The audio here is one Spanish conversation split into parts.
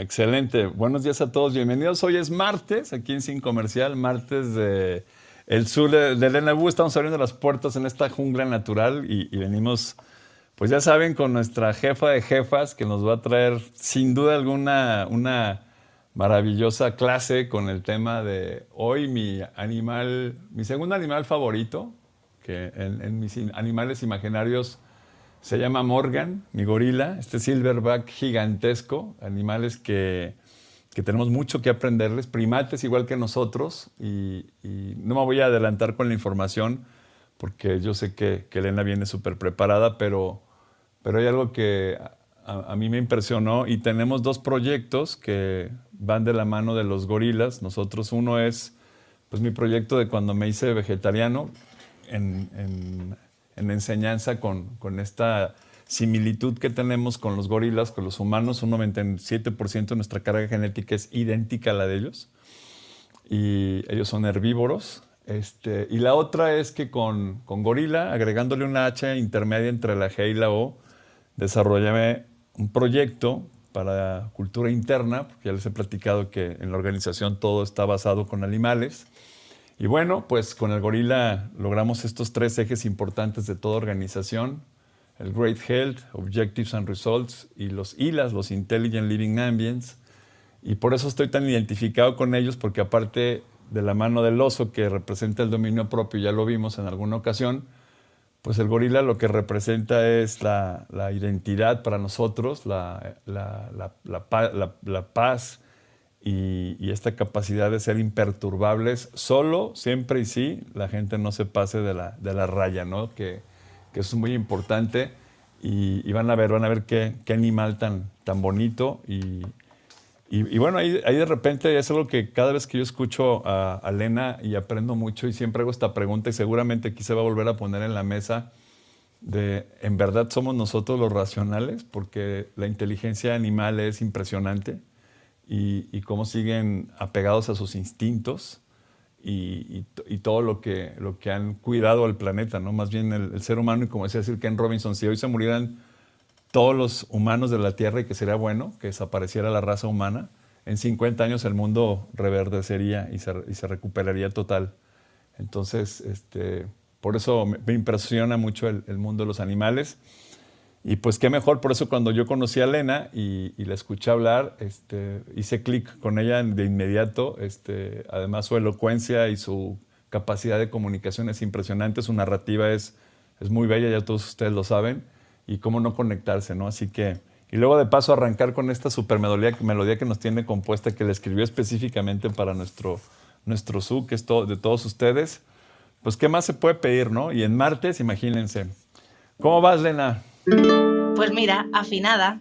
Excelente. Buenos días a todos. Bienvenidos. Hoy es martes, aquí en Sin Comercial, martes de el sur de, de Estamos abriendo las puertas en esta jungla natural y, venimos, pues ya saben, con nuestra jefa de jefas que nos va a traer sin duda alguna una maravillosa clase con el tema de hoy mi animal, mi segundo animal favorito, que en mis animales imaginarios se llama Morgan, mi gorila, este silverback gigantesco, animales que, tenemos mucho que aprenderles, primates igual que nosotros, y, no me voy a adelantar con la información porque yo sé que, Elena viene súper preparada, pero, pero hay algo que a, mí me impresionó y tenemos dos proyectos que van de la mano de los gorilas. Nosotros uno es pues, mi proyecto de cuando me hice vegetariano en en enseñanza con, esta similitud que tenemos con los gorilas, con los humanos. Un 97% de nuestra carga genética es idéntica a la de ellos. Y ellos son herbívoros. Este, y la otra es que con, con gorila, agregándole una H intermedia entre la G y la O, desarrollé un proyecto para cultura interna, porque ya les he platicado que en la organización todo está basado con animales. Y bueno, pues con el gorila logramos estos tres ejes importantes de toda organización, el Great Health, Objectives and Results y los ILAS, los Intelligent Living Ambients. Y por eso estoy tan identificado con ellos, porque aparte de la mano del oso que representa el dominio propio, ya lo vimos en alguna ocasión, pues el gorila lo que representa es la, identidad para nosotros, la, la paz y, esta capacidad de ser imperturbables solo, siempre y sí, la gente no se pase de la, de la raya, ¿no? Que, eso es muy importante y, van a ver, van a ver qué, qué animal tan, tan bonito y, y, bueno, ahí, de repente es algo que cada vez que yo escucho a, a, y aprendo mucho y siempre hago esta pregunta y seguramente aquí se va a volver a poner en la mesa de, ¿en verdad somos nosotros los racionales? Porque la inteligencia animal es impresionante y, cómo siguen apegados a sus instintos y, todo lo que, lo que han cuidado al planeta, ¿no? Más bien el, ser humano, y como decía Sir Ken Robinson, si hoy se murieran todos los humanos de la Tierra y que sería bueno que desapareciera la raza humana, en 50 años el mundo reverdecería y se, recuperaría total. Entonces, este, por eso me, impresiona mucho el mundo de los animales. Y pues qué mejor, por eso cuando yo conocí a Elena y, y la escuché hablar, este, hice clic con ella de inmediato. Este, además su elocuencia y su capacidad de comunicación es impresionante, su narrativa es, es muy bella, ya todos ustedes lo saben, y cómo no conectarse, ¿no? Así que, y luego de paso arrancar con esta super melodía, melodía que nos tiene compuesta, que le escribió específicamente para nuestro, nuestro su que es de todos ustedes. Pues, ¿qué más se puede pedir, no? Y en martes, imagínense. ¿Cómo vas, Lena? Pues mira, afinada.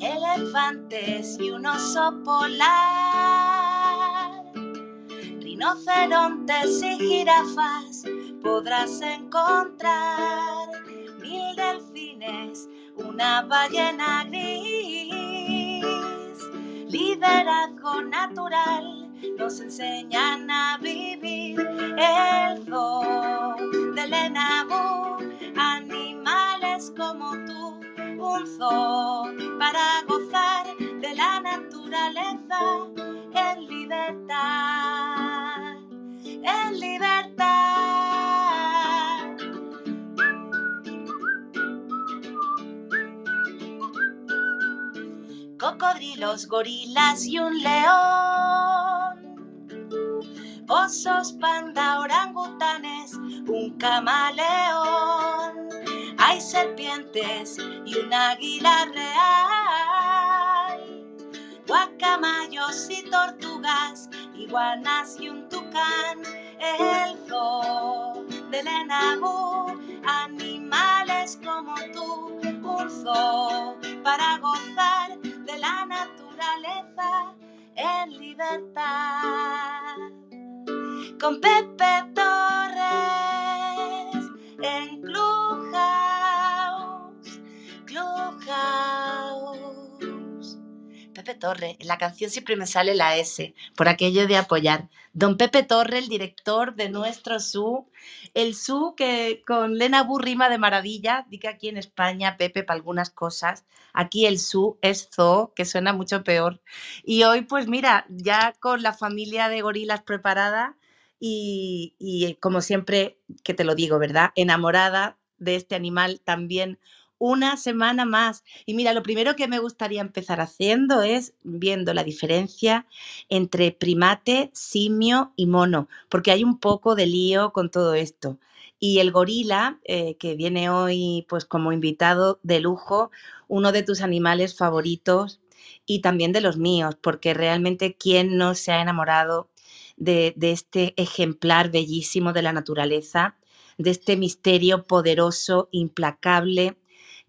Elefantes y un oso polar, rinocerontes y jirafas podrás encontrar mil delfines, una ballena gris. Liderazgo natural nos enseñan a vivir el zoo de Lenabú. Animales como tú, un zoo para gozar de la naturaleza en libertad. En libertad. Los gorilas y un león. Osos, panda, orangutanes, un camaleón. Hay serpientes y un águila real. Guacamayos y tortugas, iguanas y un tucán. El zoo del Lenabú, animales como tú, un para gozar naturaleza en libertad. Con Pepe Torre. En la canción siempre me sale la S, por aquello de apoyar. Don Pepe Torre, el director de nuestro zoo. el SU que con Lena Burrima de maravilla, Dice aquí en España, Pepe, para algunas cosas, aquí el SU es Zoo, que suena mucho peor. Y hoy, pues mira, ya con la familia de gorilas preparada y, y como siempre, que te lo digo, ¿verdad? Enamorada de este animal también una semana más. Y mira, lo primero que me gustaría empezar haciendo es viendo la diferencia entre primate, simio y mono, porque hay un poco de lío con todo esto. Y el gorila, eh, que viene hoy pues como invitado de lujo, uno de tus animales favoritos y también de los míos, porque realmente quién no se ha enamorado de, de este ejemplar bellísimo de la naturaleza, de este misterio poderoso, implacable,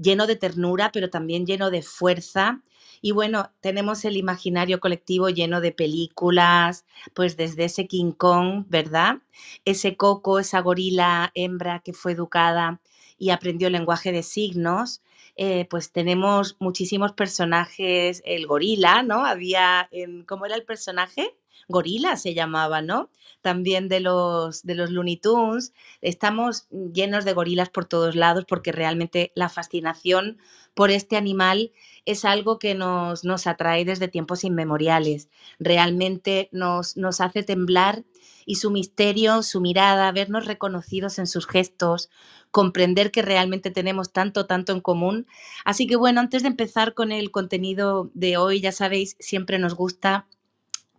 lleno de ternura, pero también lleno de fuerza. Y bueno, tenemos el imaginario colectivo lleno de películas, pues desde ese King Kong, ¿verdad? Ese coco, esa gorila hembra que fue educada y aprendió el lenguaje de signos. Eh, pues tenemos muchísimos personajes, el gorila, ¿no? Había, en, ¿cómo era el personaje? Gorila se llamaba, ¿no? También de los, de los Looney Tunes. Estamos llenos de gorilas por todos lados porque realmente la fascinación por este animal es algo que nos, nos atrae desde tiempos inmemoriales. Realmente nos, nos hace temblar y su misterio, su mirada, vernos reconocidos en sus gestos, comprender que realmente tenemos tanto, tanto en común. Así que bueno, antes de empezar con el contenido de hoy, ya sabéis, siempre nos gusta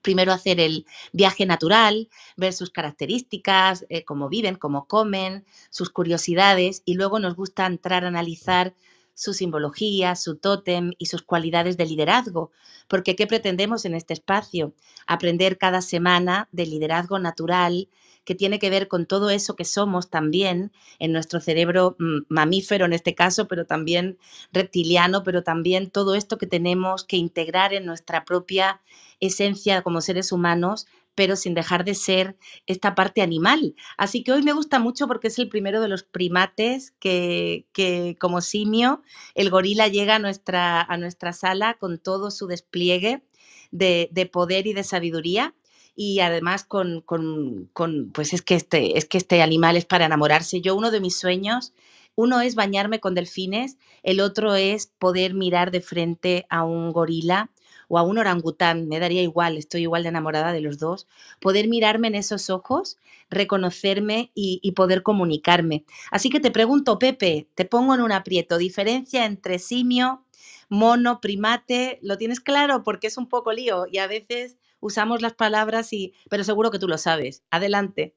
primero hacer el viaje natural, ver sus características, eh, cómo viven, cómo comen, sus curiosidades y luego nos gusta entrar a analizar su simbología, su tótem y sus cualidades de liderazgo, porque ¿qué pretendemos en este espacio? Aprender cada semana de liderazgo natural que tiene que ver con todo eso que somos también en nuestro cerebro mm, mamífero en este caso, pero también reptiliano, pero también todo esto que tenemos que integrar en nuestra propia esencia como seres humanos pero sin dejar de ser esta parte animal. Así que hoy me gusta mucho porque es el primero de los primates que, como simio, el gorila llega a nuestra, a nuestra sala con todo su despliegue de, poder y de sabiduría y además con, pues es que, este, es que este animal es para enamorarse. Yo uno de mis sueños, uno es bañarme con delfines, el otro es poder mirar de frente a un gorila o a un orangután, me daría igual, estoy igual de enamorada de los dos, poder mirarme en esos ojos, reconocerme y, y poder comunicarme. Así que te pregunto, Pepe, te pongo en un aprieto, diferencia entre simio, mono, primate, ¿lo tienes claro? Porque es un poco lío y a veces usamos las palabras y, pero seguro que tú lo sabes. Adelante.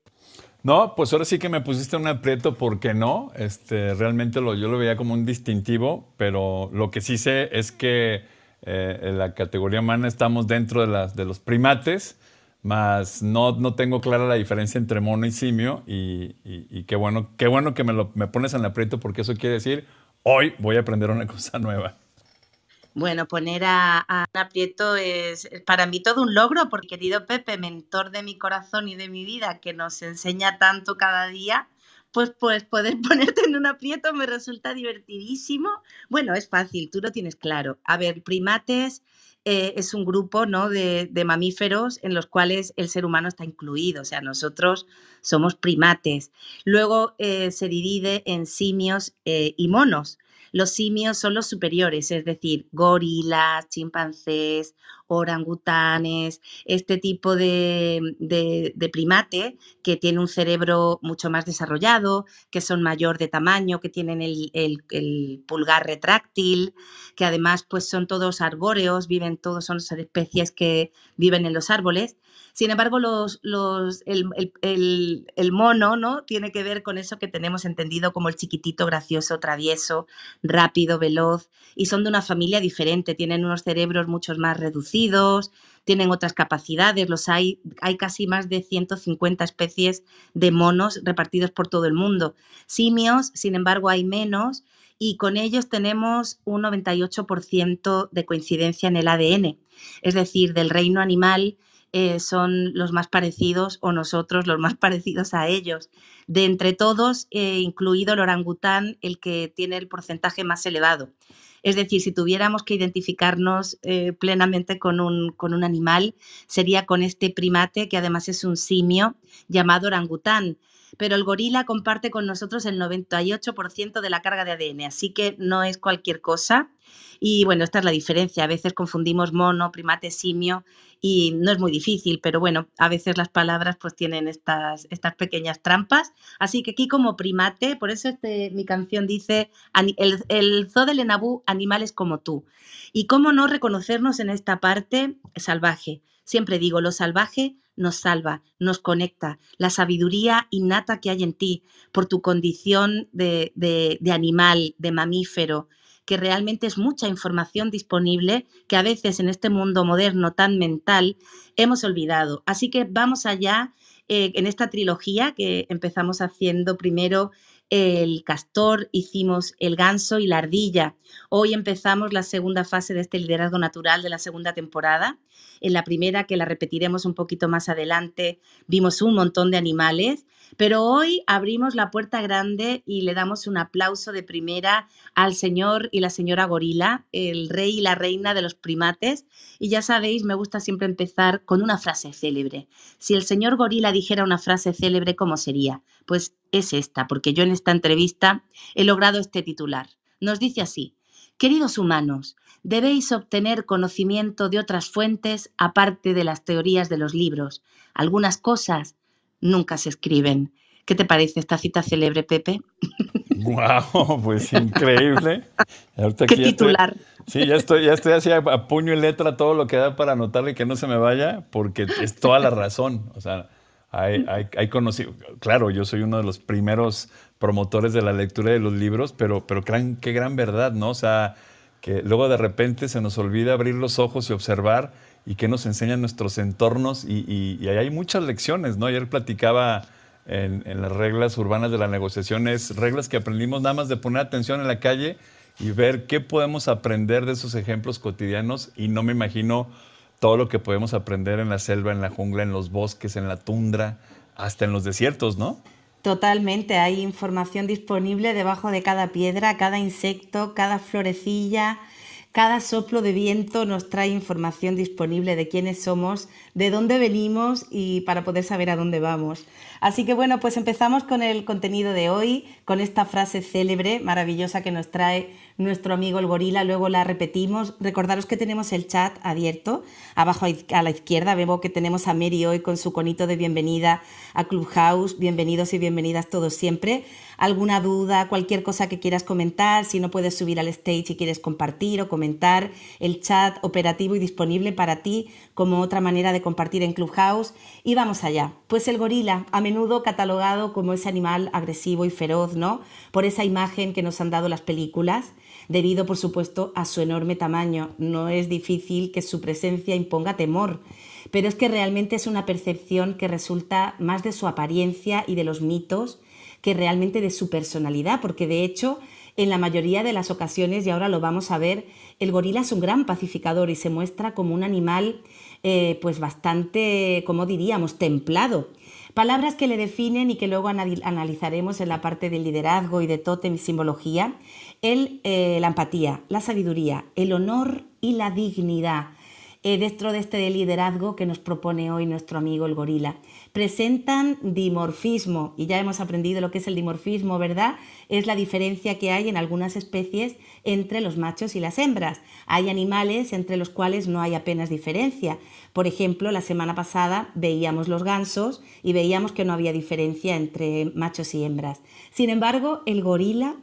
No, pues ahora sí que me pusiste un aprieto porque no, este, realmente lo, yo lo veía como un distintivo, pero lo que sí sé es que eh, en la categoría humana estamos dentro de, las, de los primates, más no, no tengo clara la diferencia entre mono y simio y, qué bueno, qué bueno que me, lo, me pones en el aprieto porque eso quiere decir hoy voy a aprender una cosa nueva. Bueno, poner a, un aprieto es eh, para mí todo un logro, porque querido Pepe, mentor de mi corazón y de mi vida, que nos enseña tanto cada día, pues, pues poder ponerte en un aprieto me resulta divertidísimo. Bueno, es fácil, tú lo tienes claro. A ver, primates eh, es un grupo ¿no? de, mamíferos en los cuales el ser humano está incluido, o sea, nosotros somos primates. Luego eh, se divide en simios y monos. Los simios son los superiores, es decir, gorilas, chimpancés, orangutanes, este tipo de, de, primate que tiene un cerebro mucho más desarrollado, que son mayor de tamaño, que tienen el, pulgar retráctil, que además pues son todos arbóreos, viven todos, son especies que viven en los árboles. Sin embargo, los, el, mono ¿no? tiene que ver con eso que tenemos entendido como el chiquitito, gracioso, travieso, rápido, veloz, y son de una familia diferente, tienen unos cerebros mucho más reducidos tienen otras capacidades, los hay, hay casi más de 150 especies de monos repartidos por todo el mundo. Simios, sin embargo, hay menos y con ellos tenemos un 98% de coincidencia en el ADN, es decir, del reino animal eh, son los más parecidos o nosotros los más parecidos a ellos. De entre todos, eh, incluido el orangután, el que tiene el porcentaje más elevado. Es decir, si tuviéramos que identificarnos eh, plenamente con un, con un animal, sería con este primate que además es un simio llamado orangután pero el gorila comparte con nosotros el 98% de la carga de ADN, así que no es cualquier cosa. Y bueno, esta es la diferencia. A veces confundimos mono, primate, simio y no es muy difícil, pero bueno, a veces las palabras pues tienen estas, estas pequeñas trampas. Así que aquí como primate, por eso este, mi canción dice, el, zoo del Enabú, animales como tú. Y cómo no reconocernos en esta parte salvaje. Siempre digo, lo salvaje nos salva, nos conecta, la sabiduría innata que hay en ti por tu condición de, animal, de mamífero, que realmente es mucha información disponible que a veces en este mundo moderno tan mental hemos olvidado. Así que vamos allá eh, en esta trilogía que empezamos haciendo primero el castor, hicimos el ganso y la ardilla. Hoy empezamos la segunda fase de este liderazgo natural de la segunda temporada. En la primera, que la repetiremos un poquito más adelante, vimos un montón de animales pero hoy abrimos la puerta grande y le damos un aplauso de primera al señor y la señora gorila, el rey y la reina de los primates. Y ya sabéis, me gusta siempre empezar con una frase célebre. Si el señor gorila dijera una frase célebre, ¿cómo sería? Pues es esta, porque yo en esta entrevista he logrado este titular. Nos dice así, queridos humanos, debéis obtener conocimiento de otras fuentes aparte de las teorías de los libros. Algunas cosas nunca se escriben. ¿Qué te parece esta cita célebre, Pepe? ¡Wow! Pues increíble. Ahorita ¡Qué titular! sí, ya estoy, ya estoy así a, puño y letra todo lo que da para anotarle que no se me vaya, porque es toda la razón. O sea, hay, hay, conocido. Claro, yo soy uno de los primeros promotores de la lectura de los libros, pero, pero qué gran verdad, ¿no? O sea, que luego de repente se nos olvida abrir los ojos y observar y qué nos enseñan nuestros entornos. Y, hay muchas lecciones, ¿no? Ayer platicaba en, en, las reglas urbanas de las negociaciones reglas que aprendimos nada más de poner atención en la calle y ver qué podemos aprender de esos ejemplos cotidianos. Y no me imagino todo lo que podemos aprender en la selva, en la jungla, en los bosques, en la tundra, hasta en los desiertos, ¿no? Totalmente, hay información disponible debajo de cada piedra, cada insecto, cada florecilla, cada soplo de viento nos trae información disponible de quiénes somos, de dónde venimos y para poder saber a dónde vamos. Así que bueno, pues empezamos con el contenido de hoy, con esta frase célebre, maravillosa que nos trae nuestro amigo el gorila, luego la repetimos. Recordaros que tenemos el chat abierto, abajo a la izquierda vemos que tenemos a Mary hoy con su conito de bienvenida a Clubhouse, bienvenidos y bienvenidas todos siempre alguna duda, cualquier cosa que quieras comentar, si no puedes subir al stage y quieres compartir o comentar, el chat operativo y disponible para ti como otra manera de compartir en Clubhouse. Y vamos allá. Pues el gorila, a menudo catalogado como ese animal agresivo y feroz, ¿no? Por esa imagen que nos han dado las películas, debido por supuesto a su enorme tamaño. No es difícil que su presencia imponga temor pero es que realmente es una percepción que resulta más de su apariencia y de los mitos que realmente de su personalidad, porque de hecho en la mayoría de las ocasiones, y ahora lo vamos a ver, el gorila es un gran pacificador y se muestra como un animal eh, pues bastante, como diríamos, templado. Palabras que le definen y que luego analizaremos en la parte del liderazgo y de totem y simbología, eh, la empatía, la sabiduría, el honor y la dignidad. Eh, dentro de este liderazgo que nos propone hoy nuestro amigo el gorila. Presentan dimorfismo y ya hemos aprendido lo que es el dimorfismo, ¿verdad? Es la diferencia que hay en algunas especies entre los machos y las hembras. Hay animales entre los cuales no hay apenas diferencia. Por ejemplo, la semana pasada veíamos los gansos y veíamos que no había diferencia entre machos y hembras. Sin embargo, el gorila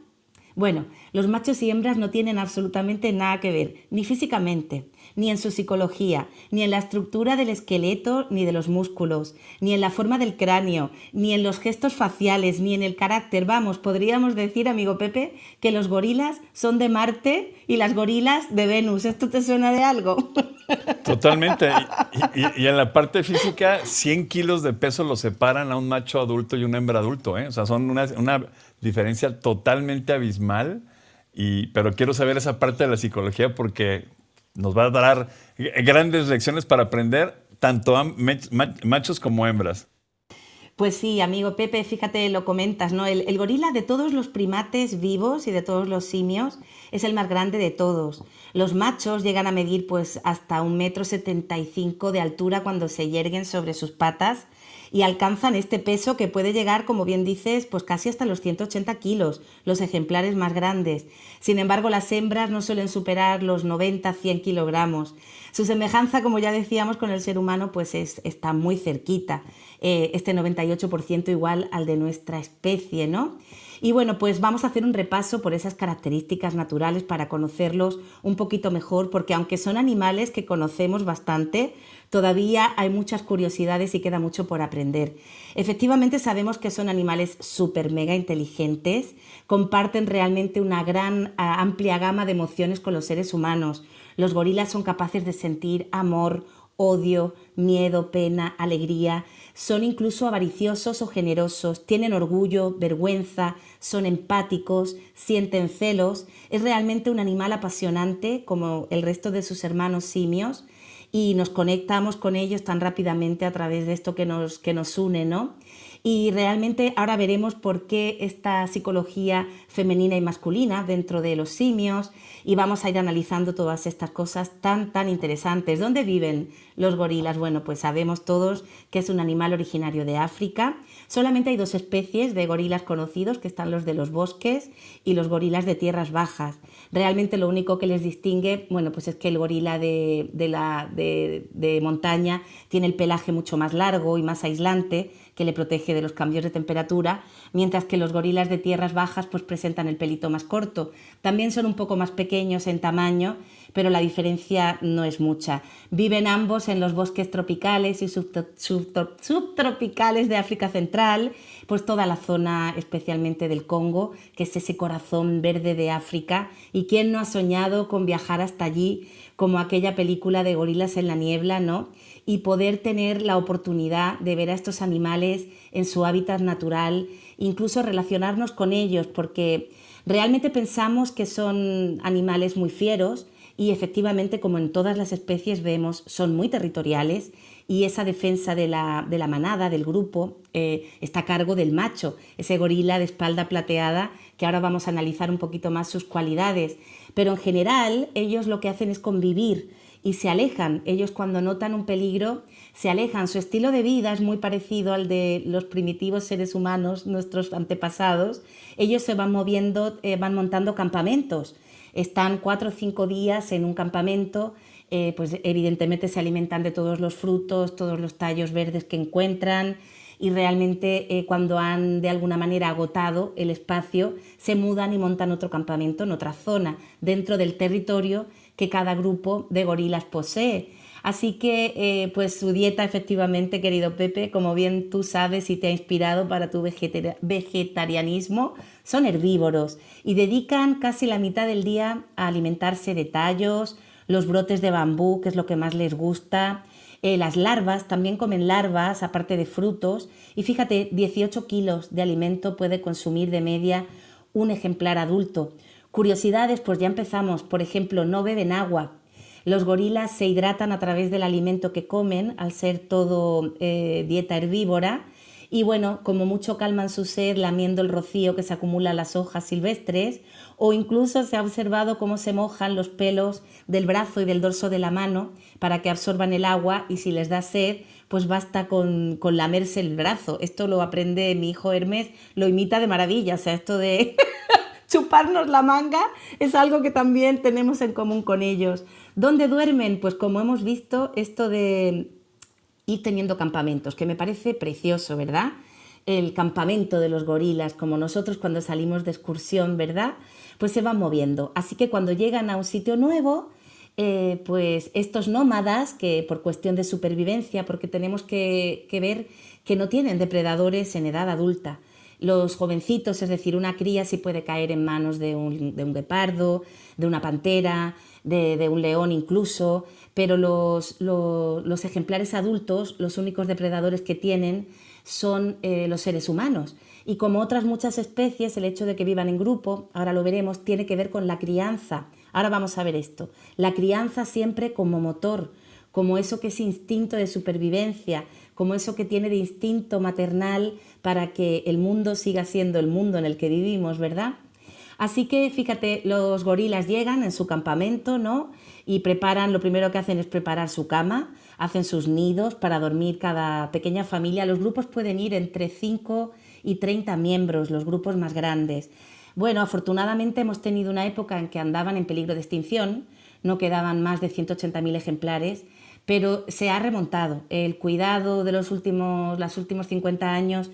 bueno, los machos y hembras no tienen absolutamente nada que ver, ni físicamente, ni en su psicología, ni en la estructura del esqueleto, ni de los músculos, ni en la forma del cráneo, ni en los gestos faciales, ni en el carácter. Vamos, podríamos decir, amigo Pepe, que los gorilas son de Marte y las gorilas de Venus. ¿Esto te suena de algo? Totalmente. Y, en la parte física, 100 kilos de peso los separan a un macho adulto y un hembra adulto. ¿eh? O sea, son una diferencia totalmente abismal. Y, pero quiero saber esa parte de la psicología porque nos va a dar grandes lecciones para aprender, tanto a machos como hembras. Pues sí, amigo Pepe, fíjate, lo comentas, ¿no? El, gorila de todos los primates vivos y de todos los simios es el más grande de todos. Los machos llegan a medir pues hasta un metro setenta y cinco de altura cuando se yerguen sobre sus patas y alcanzan este peso que puede llegar, como bien dices, pues casi hasta los 180 kilos, los ejemplares más grandes. Sin embargo, las hembras no suelen superar los 90-100 kilogramos. Su semejanza, como ya decíamos, con el ser humano, pues está muy cerquita, eh, este 98% igual al de nuestra especie, ¿no? Y bueno, pues vamos a hacer un repaso por esas características naturales para conocerlos un poquito mejor, porque aunque son animales que conocemos bastante, Todavía hay muchas curiosidades y queda mucho por aprender. Efectivamente sabemos que son animales súper mega inteligentes, comparten realmente una gran amplia gama de emociones con los seres humanos. Los gorilas son capaces de sentir amor, odio, miedo, pena, alegría. Son incluso avariciosos o generosos, tienen orgullo, vergüenza, son empáticos, sienten celos. Es realmente un animal apasionante como el resto de sus hermanos simios y nos conectamos con ellos tan rápidamente a través de esto que nos, que nos une, ¿no? Y realmente ahora veremos por qué esta psicología femenina y masculina dentro de los simios y vamos a ir analizando todas estas cosas tan, tan interesantes. ¿Dónde viven los gorilas? Bueno, pues sabemos todos que es un animal originario de África. Solamente hay dos especies de gorilas conocidos, que están los de los bosques y los gorilas de tierras bajas. Realmente lo único que les distingue, bueno, pues es que el gorila de, de montaña tiene el pelaje mucho más largo y más aislante que le protege de los cambios de temperatura, mientras que los gorilas de tierras bajas pues presentan el pelito más corto. También son un poco más pequeños en tamaño, pero la diferencia no es mucha. Viven ambos en los bosques tropicales y subtropicales de África Central, pues toda la zona especialmente del Congo, que es ese corazón verde de África, y quién no ha soñado con viajar hasta allí, como aquella película de gorilas en la niebla, ¿no? y poder tener la oportunidad de ver a estos animales en su hábitat natural, incluso relacionarnos con ellos, porque realmente pensamos que son animales muy fieros y efectivamente, como en todas las especies vemos, son muy territoriales y esa defensa de la, de la manada, del grupo, eh, está a cargo del macho, ese gorila de espalda plateada, que ahora vamos a analizar un poquito más sus cualidades. Pero en general ellos lo que hacen es convivir y se alejan. Ellos cuando notan un peligro, se alejan. Su estilo de vida es muy parecido al de los primitivos seres humanos, nuestros antepasados. Ellos se van moviendo, eh, van montando campamentos. Están cuatro o cinco días en un campamento, eh, pues evidentemente se alimentan de todos los frutos, todos los tallos verdes que encuentran y realmente eh, cuando han de alguna manera agotado el espacio, se mudan y montan otro campamento en otra zona, dentro del territorio que cada grupo de gorilas posee. Así que, eh, pues su dieta, efectivamente, querido Pepe, como bien tú sabes y te ha inspirado para tu vegetarianismo, son herbívoros y dedican casi la mitad del día a alimentarse de tallos, los brotes de bambú, que es lo que más les gusta. Eh, las larvas, también comen larvas, aparte de frutos. Y fíjate, 18 kilos de alimento puede consumir de media un ejemplar adulto. Curiosidades, pues ya empezamos. Por ejemplo, no beben agua. Los gorilas se hidratan a través del alimento que comen, al ser todo eh, dieta herbívora. Y bueno, como mucho calman su sed lamiendo el rocío que se acumula en las hojas silvestres, o incluso se ha observado cómo se mojan los pelos del brazo y del dorso de la mano para que absorban el agua y si les da sed, pues basta con, con lamerse el brazo. Esto lo aprende mi hijo Hermes, lo imita de maravilla, o sea, esto de... chuparnos la manga es algo que también tenemos en común con ellos. ¿Dónde duermen? Pues como hemos visto, esto de ir teniendo campamentos, que me parece precioso, ¿verdad? El campamento de los gorilas, como nosotros cuando salimos de excursión, ¿verdad? Pues se van moviendo. Así que cuando llegan a un sitio nuevo, eh, pues estos nómadas que por cuestión de supervivencia, porque tenemos que ver que no tienen depredadores en edad adulta, los jovencitos, es decir, una cría sí puede caer en manos de un, de guepardo, de una pantera, de, un león incluso, pero los, ejemplares adultos, los únicos depredadores que tienen son eh, los seres humanos. Y como otras muchas especies, el hecho de que vivan en grupo, ahora lo veremos, tiene que ver con la crianza. Ahora vamos a ver esto. La crianza siempre como motor, como eso que es instinto de supervivencia, como eso que tiene de instinto maternal para que el mundo siga siendo el mundo en el que vivimos, ¿verdad? Así que fíjate, los gorilas llegan en su campamento, ¿no? Y preparan, lo primero que hacen es preparar su cama, hacen sus nidos para dormir cada pequeña familia. Los grupos pueden ir entre 5 y 30 miembros, los grupos más grandes. Bueno, afortunadamente hemos tenido una época en que andaban en peligro de extinción, no quedaban más de 180.000 ejemplares, pero se ha remontado. El cuidado de los últimos, los últimos 50 años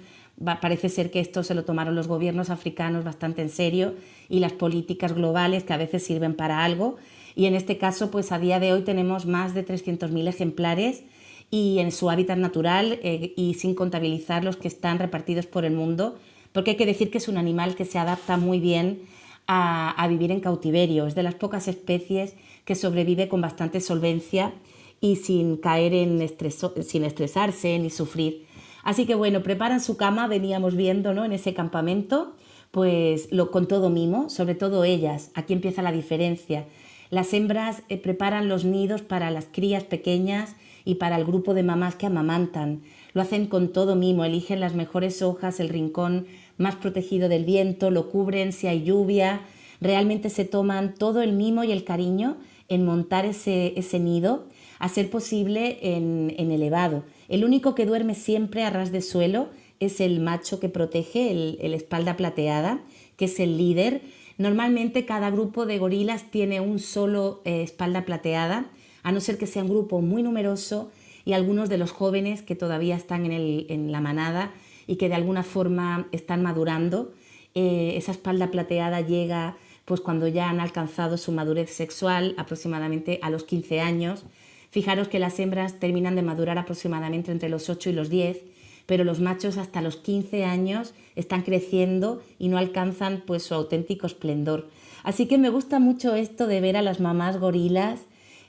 parece ser que esto se lo tomaron los gobiernos africanos bastante en serio y las políticas globales que a veces sirven para algo. Y en este caso, pues a día de hoy tenemos más de 300.000 ejemplares y en su hábitat natural eh, y sin contabilizar los que están repartidos por el mundo, porque hay que decir que es un animal que se adapta muy bien a, a vivir en cautiverio. Es de las pocas especies que sobrevive con bastante solvencia y sin caer en estreso, sin estresarse ni sufrir Así que bueno, preparan su cama, veníamos viendo ¿no? en ese campamento, pues lo, con todo mimo, sobre todo ellas, aquí empieza la diferencia. Las hembras eh, preparan los nidos para las crías pequeñas y para el grupo de mamás que amamantan. Lo hacen con todo mimo, eligen las mejores hojas, el rincón más protegido del viento, lo cubren si hay lluvia. Realmente se toman todo el mimo y el cariño en montar ese, nido, a ser posible en elevado. El único que duerme siempre a ras de suelo es el macho que protege, el, espalda plateada, que es el líder. Normalmente cada grupo de gorilas tiene un solo eh, espalda plateada, a no ser que sea un grupo muy numeroso y algunos de los jóvenes que todavía están en, la manada y que de alguna forma están madurando. Eh, esa espalda plateada llega pues cuando ya han alcanzado su madurez sexual, aproximadamente a los 15 años, Fijaros que las hembras terminan de madurar aproximadamente entre los 8 y los 10, pero los machos hasta los 15 años están creciendo y no alcanzan pues su auténtico esplendor. Así que me gusta mucho esto de ver a las mamás gorilas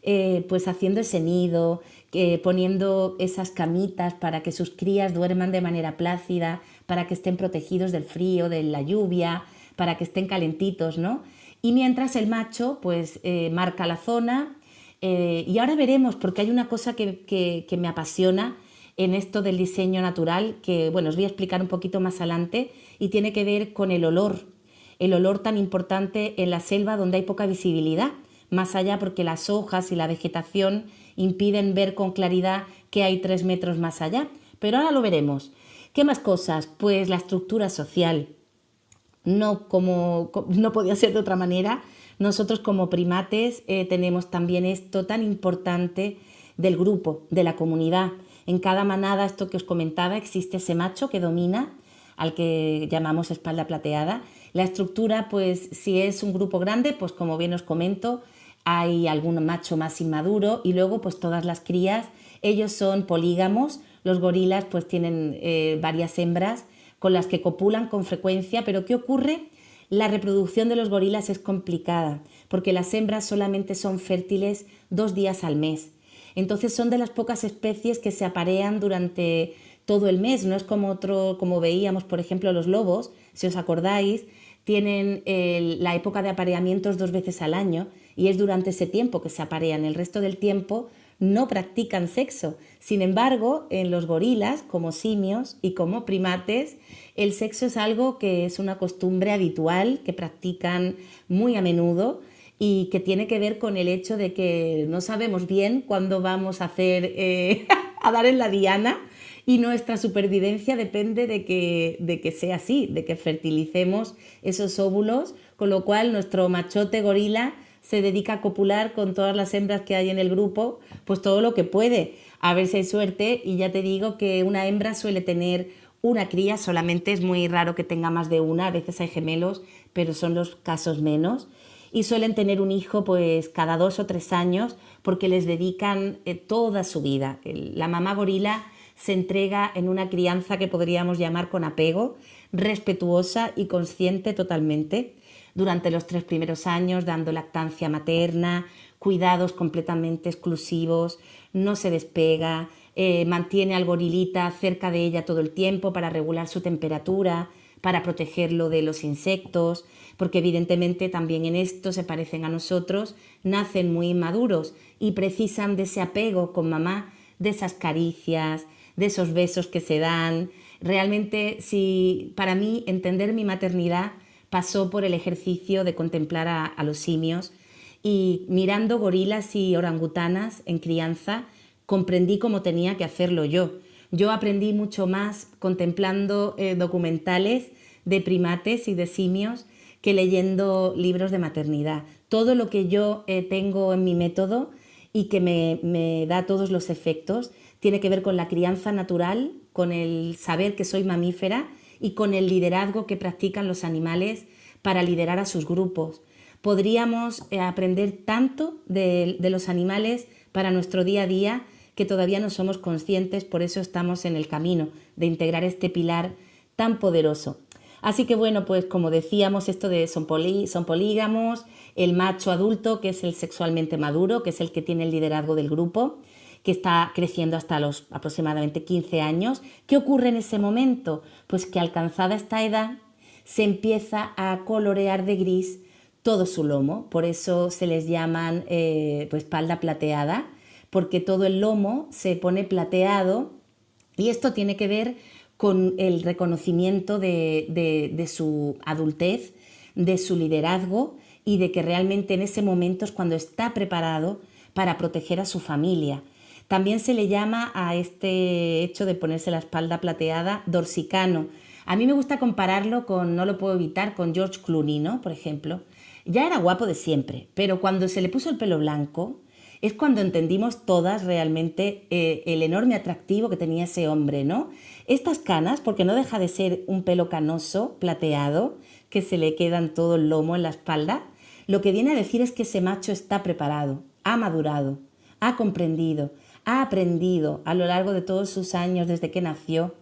eh, pues haciendo ese nido, poniendo esas camitas para que sus crías duerman de manera plácida, para que estén protegidos del frío, de la lluvia, para que estén calentitos, ¿no? Y mientras el macho pues eh, marca la zona, eh, y ahora veremos, porque hay una cosa que, que, me apasiona en esto del diseño natural, que bueno, os voy a explicar un poquito más adelante, y tiene que ver con el olor, el olor tan importante en la selva donde hay poca visibilidad, más allá porque las hojas y la vegetación impiden ver con claridad que hay tres metros más allá. Pero ahora lo veremos. ¿Qué más cosas? Pues la estructura social. No como no podía ser de otra manera, nosotros como primates eh, tenemos también esto tan importante del grupo, de la comunidad. En cada manada, esto que os comentaba, existe ese macho que domina, al que llamamos espalda plateada. La estructura, pues si es un grupo grande, pues como bien os comento, hay algún macho más inmaduro y luego pues todas las crías, ellos son polígamos, los gorilas pues tienen eh, varias hembras con las que copulan con frecuencia, pero ¿qué ocurre la reproducción de los gorilas es complicada porque las hembras solamente son fértiles dos días al mes. Entonces son de las pocas especies que se aparean durante todo el mes, no es como otro, como veíamos, por ejemplo, los lobos, si os acordáis, tienen la época de apareamientos dos veces al año y es durante ese tiempo que se aparean. El resto del tiempo no practican sexo. Sin embargo, en los gorilas, como simios y como primates, el sexo es algo que es una costumbre habitual, que practican muy a menudo y que tiene que ver con el hecho de que no sabemos bien cuándo vamos a hacer, eh, a dar en la diana y nuestra supervivencia depende de que sea así, de que fertilicemos esos óvulos, con lo cual nuestro machote gorila se dedica a copular con todas las hembras que hay en el grupo, pues todo lo que puede, a ver si hay suerte. Y ya te digo que una hembra suele tener una cría, solamente es muy raro que tenga más de una, a veces hay gemelos, pero son los casos menos. Y suelen tener un hijo pues cada dos o tres años porque les dedican eh, toda su vida. la mamá gorila se entrega en una crianza que podríamos llamar con apego, respetuosa y consciente totalmente durante los tres primeros años, dando lactancia materna, cuidados completamente exclusivos, no se despega, eh, mantiene al gorilita cerca de ella todo el tiempo para regular su temperatura, para protegerlo de los insectos, porque evidentemente también en esto se parecen a nosotros, nacen muy inmaduros y precisan de ese apego con mamá, de esas caricias, de esos besos que se dan. Realmente, si para mí entender mi maternidad pasó por el ejercicio de contemplar a, los simios y mirando gorilas y orangutanas en crianza, comprendí cómo tenía que hacerlo yo. Yo aprendí mucho más contemplando eh, documentales de primates y de simios que leyendo libros de maternidad. Todo lo que yo eh, tengo en mi método y que me, me, da todos los efectos tiene que ver con la crianza natural, con el saber que soy mamífera y con el liderazgo que practican los animales para liderar a sus grupos. Podríamos eh, aprender tanto de, los animales para nuestro día a día que todavía no somos conscientes, por eso estamos en el camino de integrar este pilar tan poderoso. Así que bueno, pues como decíamos, esto de son, polígamos, el macho adulto, que es el sexualmente maduro, que es el que tiene el liderazgo del grupo, que está creciendo hasta los aproximadamente 15 años. ¿Qué ocurre en ese momento? Pues que alcanzada esta edad se empieza a colorear de gris todo su lomo, por eso se les llaman eh, espalda pues, plateada, porque todo el lomo se pone plateado y esto tiene que ver con el reconocimiento de su adultez, de su liderazgo y de que realmente en ese momento es cuando está preparado para proteger a su familia, también se le llama a este hecho de ponerse la espalda plateada dorsicano. A mí me gusta compararlo con, no lo puedo evitar, con George Clooney, ¿no? Por ejemplo. Ya era guapo de siempre, pero cuando se le puso el pelo blanco, es cuando entendimos todas realmente eh, el enorme atractivo que tenía ese hombre, ¿no? Estas canas, porque no deja de ser un pelo canoso, plateado, que se le quedan todo el lomo en la espalda, lo que viene a decir es que ese macho está preparado, ha madurado, ha comprendido, ha aprendido a lo largo de todos sus años desde que nació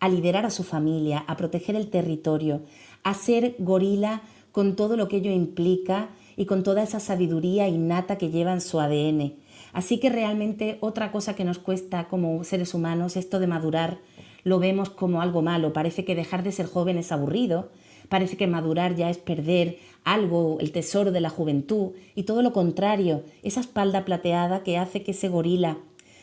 a liderar a su familia, a proteger el territorio, a ser gorila con todo lo que ello implica y con toda esa sabiduría innata que lleva en su ADN. Así que realmente otra cosa que nos cuesta como seres humanos, esto de madurar, lo vemos como algo malo. Parece que dejar de ser joven es aburrido, parece que madurar ya es perder algo, el tesoro de la juventud, y todo lo contrario, esa espalda plateada que hace que ese gorila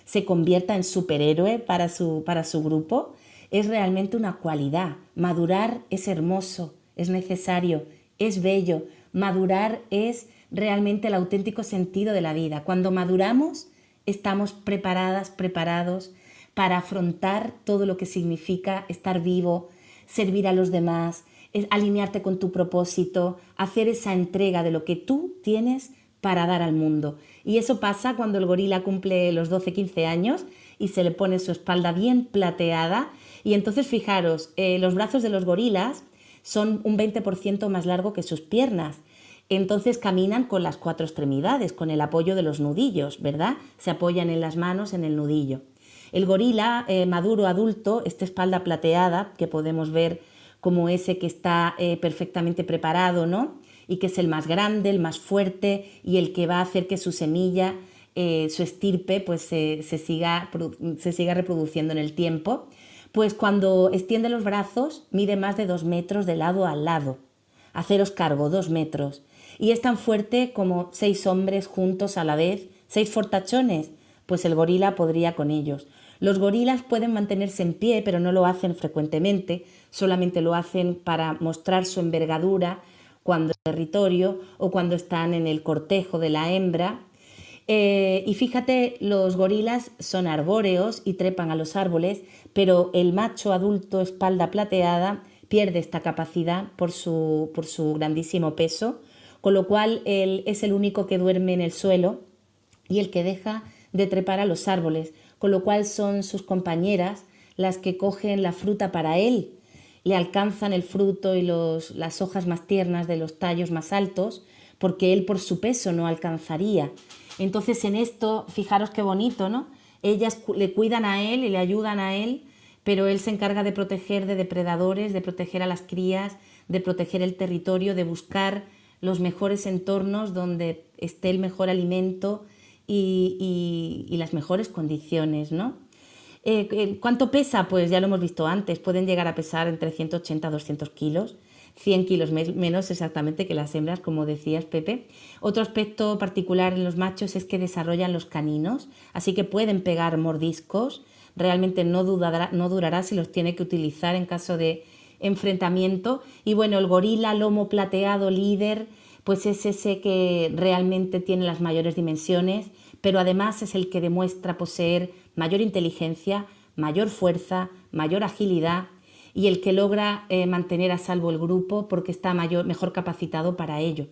se convierta en superhéroe para su, para su grupo, es realmente una cualidad. Madurar es hermoso, es necesario, es bello. Madurar es realmente el auténtico sentido de la vida. Cuando maduramos, estamos preparadas, preparados para afrontar todo lo que significa estar vivo, servir a los demás, alinearte con tu propósito, hacer esa entrega de lo que tú tienes para dar al mundo. Y eso pasa cuando el gorila cumple los 12-15 años y se le pone su espalda bien plateada. Y entonces fijaros, eh, los brazos de los gorilas son un 20% más largo que sus piernas. Entonces caminan con las cuatro extremidades, con el apoyo de los nudillos, ¿verdad? Se apoyan en las manos, en el nudillo. El gorila eh, maduro adulto, esta espalda plateada que podemos ver como ese que está eh, perfectamente preparado, ¿no? y que es el más grande, el más fuerte y el que va a hacer que su semilla, eh, su estirpe, pues se, se, siga, se siga reproduciendo en el tiempo. Pues cuando extiende los brazos, mide más de dos metros de lado a lado. Haceros cargo, dos metros. Y es tan fuerte como seis hombres juntos a la vez, seis fortachones. Pues el gorila podría con ellos. Los gorilas pueden mantenerse en pie, pero no lo hacen frecuentemente, solamente lo hacen para mostrar su envergadura cuando es territorio o cuando están en el cortejo de la hembra. Eh, y fíjate, los gorilas son arbóreos y trepan a los árboles, pero el macho adulto espalda plateada pierde esta capacidad por su, por su grandísimo peso, con lo cual él es el único que duerme en el suelo y el que deja de trepar a los árboles, con lo cual son sus compañeras las que cogen la fruta para él le alcanzan el fruto y las hojas más tiernas de los tallos más altos, porque él por su peso no alcanzaría. Entonces en esto, fijaros qué bonito, ¿no? Ellas le cuidan a él y le ayudan a él, pero él se encarga de proteger de depredadores, de proteger a las crías, de proteger el territorio, de buscar los mejores entornos donde esté el mejor alimento y, y las mejores condiciones, ¿no? Eh, ¿Cuánto pesa? Pues ya lo hemos visto antes, pueden llegar a pesar entre 180 a 200 kilos. 100 kilos menos exactamente que las hembras, como decías Pepe. Otro aspecto particular en los machos es que desarrollan los caninos, así que pueden pegar mordiscos. Realmente no, dudará, no durará si los tiene que utilizar en caso de enfrentamiento. Y bueno, el gorila lomo plateado líder, pues es ese que realmente tiene las mayores dimensiones, pero además es el que demuestra poseer mayor inteligencia, mayor fuerza, mayor agilidad y el que logra eh, mantener a salvo el grupo porque está mayor, mejor capacitado para ello.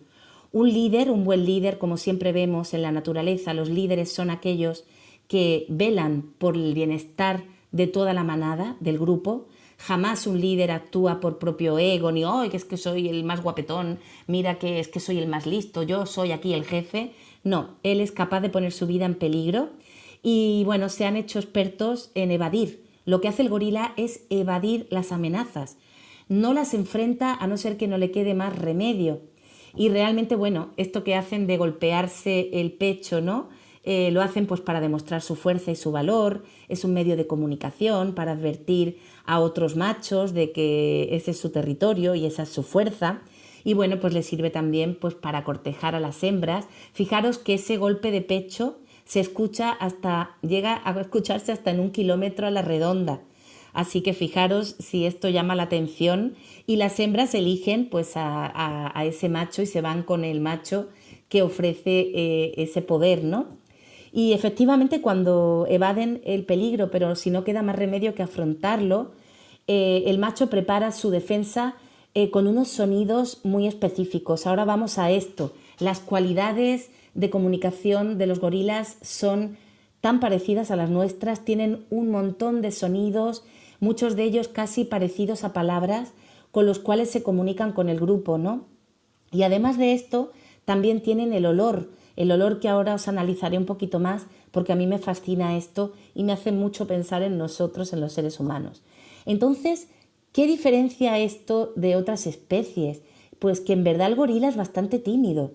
Un líder, un buen líder, como siempre vemos en la naturaleza, los líderes son aquellos que velan por el bienestar de toda la manada, del grupo. Jamás un líder actúa por propio ego, ni, ¡ay, que es que soy el más guapetón, mira que es que soy el más listo, yo soy aquí el jefe. No, él es capaz de poner su vida en peligro y bueno, se han hecho expertos en evadir. Lo que hace el gorila es evadir las amenazas. No las enfrenta a no ser que no le quede más remedio. Y realmente, bueno, esto que hacen de golpearse el pecho, ¿no? Eh, lo hacen pues para demostrar su fuerza y su valor, es un medio de comunicación para advertir a otros machos de que ese es su territorio y esa es su fuerza. Y bueno, pues le sirve también pues para cortejar a las hembras. Fijaros que ese golpe de pecho se escucha hasta, llega a escucharse hasta en un kilómetro a la redonda. Así que fijaros si esto llama la atención y las hembras eligen pues a, ese macho y se van con el macho que ofrece eh, ese poder, ¿no? Y efectivamente cuando evaden el peligro, pero si no queda más remedio que afrontarlo, eh, el macho prepara su defensa eh, con unos sonidos muy específicos. Ahora vamos a esto, las cualidades de comunicación de los gorilas son tan parecidas a las nuestras, tienen un montón de sonidos, muchos de ellos casi parecidos a palabras, con los cuales se comunican con el grupo, ¿no? Y además de esto, también tienen el olor, el olor que ahora os analizaré un poquito más, porque a mí me fascina esto y me hace mucho pensar en nosotros, en los seres humanos. Entonces, ¿qué diferencia esto de otras especies? Pues que en verdad el gorila es bastante tímido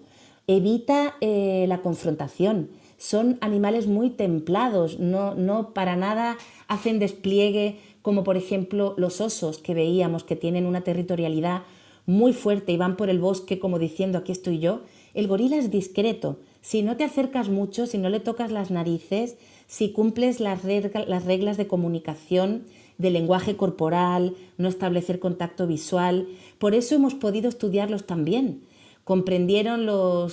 evita eh, la confrontación. Son animales muy templados, no, para nada hacen despliegue como por ejemplo los osos que veíamos que tienen una territorialidad muy fuerte y van por el bosque como diciendo aquí estoy yo. El gorila es discreto. Si no te acercas mucho, si no le tocas las narices, si cumples las, las reglas de comunicación, de lenguaje corporal, no establecer contacto visual, por eso hemos podido estudiarlos también comprendieron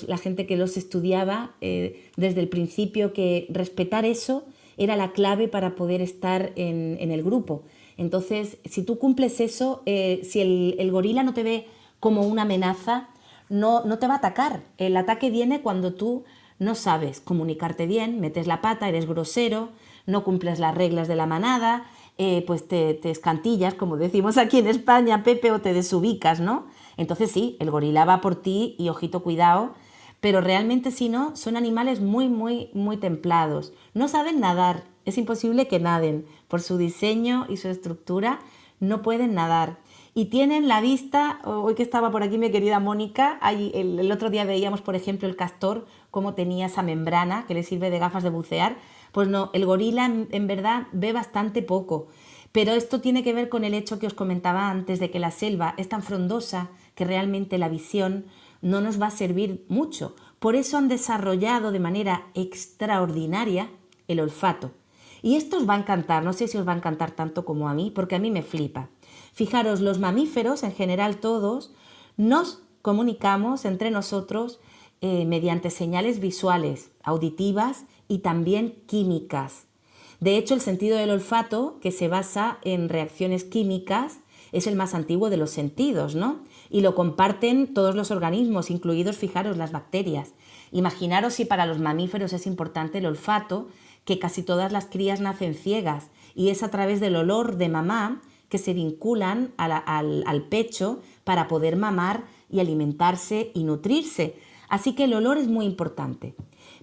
la gente que los estudiaba eh, desde el principio que respetar eso era la clave para poder estar en, el grupo. Entonces, si tú cumples eso, eh, si el, gorila no te ve como una amenaza, no, no te va a atacar. El ataque viene cuando tú no sabes comunicarte bien, metes la pata, eres grosero, no cumples las reglas de la manada, eh, pues te, escantillas, como decimos aquí en España, Pepe, o te desubicas, ¿no? Entonces sí, el gorila va por ti y ojito cuidado, pero realmente si no, son animales muy, muy, muy templados. No saben nadar, es imposible que naden. Por su diseño y su estructura, no pueden nadar. Y tienen la vista, hoy que estaba por aquí mi querida Mónica, el, otro día veíamos, por ejemplo, el castor, cómo tenía esa membrana que le sirve de gafas de bucear. Pues no, el gorila en verdad ve bastante poco. Pero esto tiene que ver con el hecho que os comentaba antes de que la selva es tan frondosa, que realmente la visión no nos va a servir mucho. Por eso han desarrollado de manera extraordinaria el olfato. Y esto os va a encantar, no sé si os va a encantar tanto como a mí, porque a mí me flipa. Fijaros, los mamíferos, en general todos, nos comunicamos entre nosotros eh, mediante señales visuales, auditivas y también químicas. De hecho, el sentido del olfato, que se basa en reacciones químicas, es el más antiguo de los sentidos, ¿no? y lo comparten todos los organismos, incluidos, fijaros, las bacterias. Imaginaros si para los mamíferos es importante el olfato, que casi todas las crías nacen ciegas y es a través del olor de mamá que se vinculan al, pecho para poder mamar y alimentarse y nutrirse. Así que el olor es muy importante.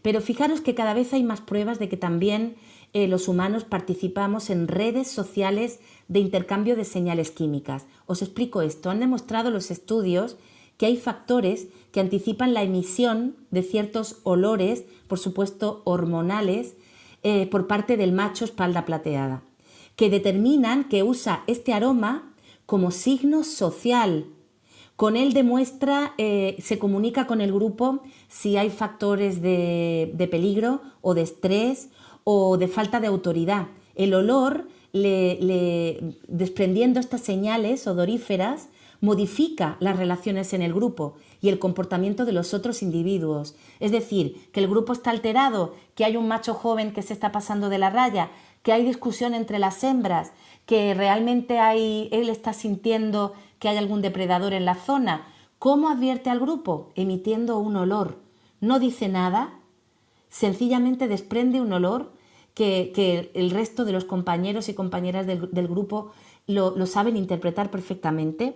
Pero fijaros que cada vez hay más pruebas de que también eh, los humanos participamos en redes sociales de intercambio de señales químicas. Os explico esto. Han demostrado los estudios que hay factores que anticipan la emisión de ciertos olores, por supuesto hormonales, eh, por parte del macho espalda plateada, que determinan que usa este aroma como signo social. Con él demuestra, eh, se comunica con el grupo si hay factores de peligro o de estrés o de falta de autoridad. El olor desprendiendo estas señales odoríferas, modifica las relaciones en el grupo y el comportamiento de los otros individuos. Es decir, que el grupo está alterado, que hay un macho joven que se está pasando de la raya, que hay discusión entre las hembras, que realmente él está sintiendo que hay algún depredador en la zona. ¿Cómo advierte al grupo? Emitiendo un olor. No dice nada, sencillamente desprende un olor que, el resto de los compañeros y compañeras del, grupo lo, saben interpretar perfectamente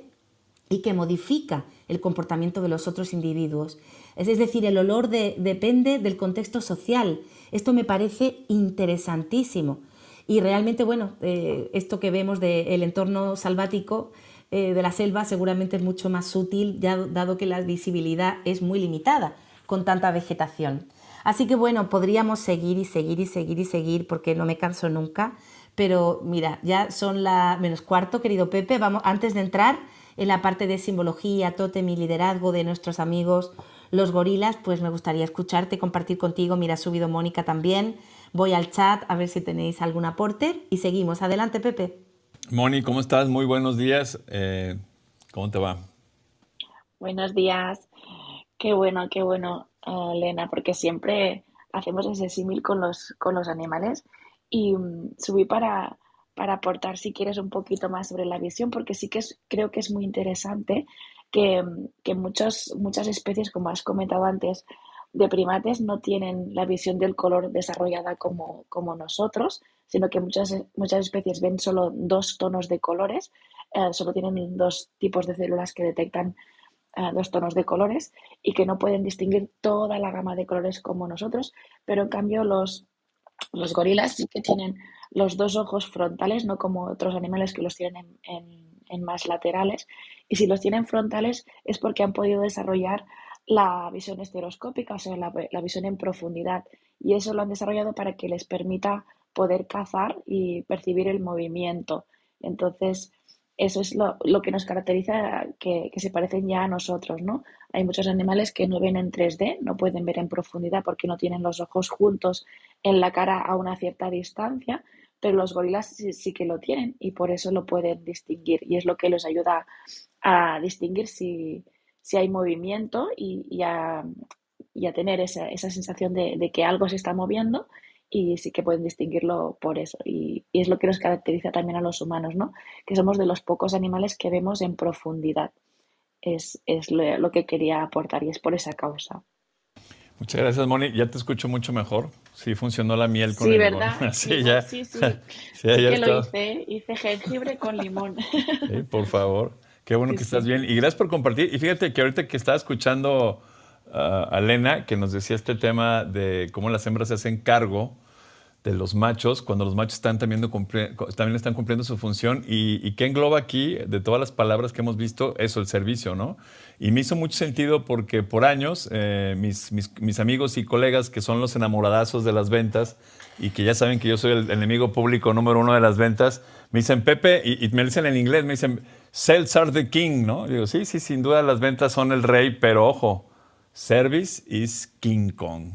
y que modifica el comportamiento de los otros individuos. Es, decir, el olor depende del contexto social. Esto me parece interesantísimo. Y realmente, bueno, eh, esto que vemos del entorno salvático eh, de la selva seguramente es mucho más sutil ya dado que la visibilidad es muy limitada con tanta vegetación. Así que bueno, podríamos seguir y seguir y seguir y seguir porque no me canso nunca. Pero mira, ya son la menos cuarto, querido Pepe. Vamos, antes de entrar en la parte de simbología, Tote, mi liderazgo de nuestros amigos los gorilas, pues me gustaría escucharte, compartir contigo. Mira, ha subido Mónica también. Voy al chat a ver si tenéis algún aporte y seguimos. Adelante, Pepe. Moni, ¿cómo estás? Muy buenos días. Eh, ¿Cómo te va? Buenos días. Qué bueno, qué bueno. Ah, Lena, porque siempre hacemos ese símil con los, con los animales. Y mm, subí para, para aportar, si quieres, un poquito más sobre la visión, porque sí que creo que es muy interesante que, mm, que muchas especies, como has comentado antes, de primates no tienen la visión del color desarrollada como, como nosotros, sino que muchas, muchas especies ven solo dos tonos de colores, eh, solo tienen dos tipos de células que detectan dos tonos de colores y que no pueden distinguir toda la gama de colores como nosotros, pero en cambio los, los gorilas sí que tienen los dos ojos frontales, no como otros animales que los tienen en, en, más laterales. Y si los tienen frontales es porque han podido desarrollar la visión estereoscópica, o sea, la, la, visión en profundidad. Y eso lo han desarrollado para que les permita poder cazar y percibir el movimiento. Entonces, eso es lo, que nos caracteriza, que, se parecen ya a nosotros, ¿no? Hay muchos animales que no ven en 3D, no pueden ver en profundidad porque no tienen los ojos juntos en la cara a una cierta distancia, pero los gorilas sí, sí que lo tienen y por eso lo pueden distinguir y es lo que les ayuda a distinguir si, hay movimiento y, a, tener esa, esa sensación de, de que algo se está moviendo y sí que pueden distinguirlo por eso. Y, es lo que nos caracteriza también a los humanos, ¿no? Que somos de los pocos animales que vemos en profundidad. Es, es lo, que quería aportar y es por esa causa. Muchas gracias, Moni. Ya te escucho mucho mejor. Sí, funcionó la miel con sí, el ¿verdad? Sí, sí, ya. Sí, sí. sí que lo hice. Hice jengibre con limón. por favor. Qué bueno que estás bien. Y gracias por compartir. Y fíjate que ahorita que estaba escuchando a Elena, que nos decía este tema de cómo las hembras se hacen cargo de los machos cuando los machos están también, están cumpliendo su función y, que engloba aquí de todas las palabras que hemos visto eso, el servicio, ¿no? Y me hizo mucho sentido porque por años eh, mis, mis, amigos y colegas que son los enamoradazos de las ventas y que ya saben que yo soy el enemigo público número uno de las ventas, me dicen Pepe y, y me dicen en inglés, me dicen, sales are the king, ¿no? digo, sí, sí, sin duda las ventas son el rey, pero ojo, Service is King Kong.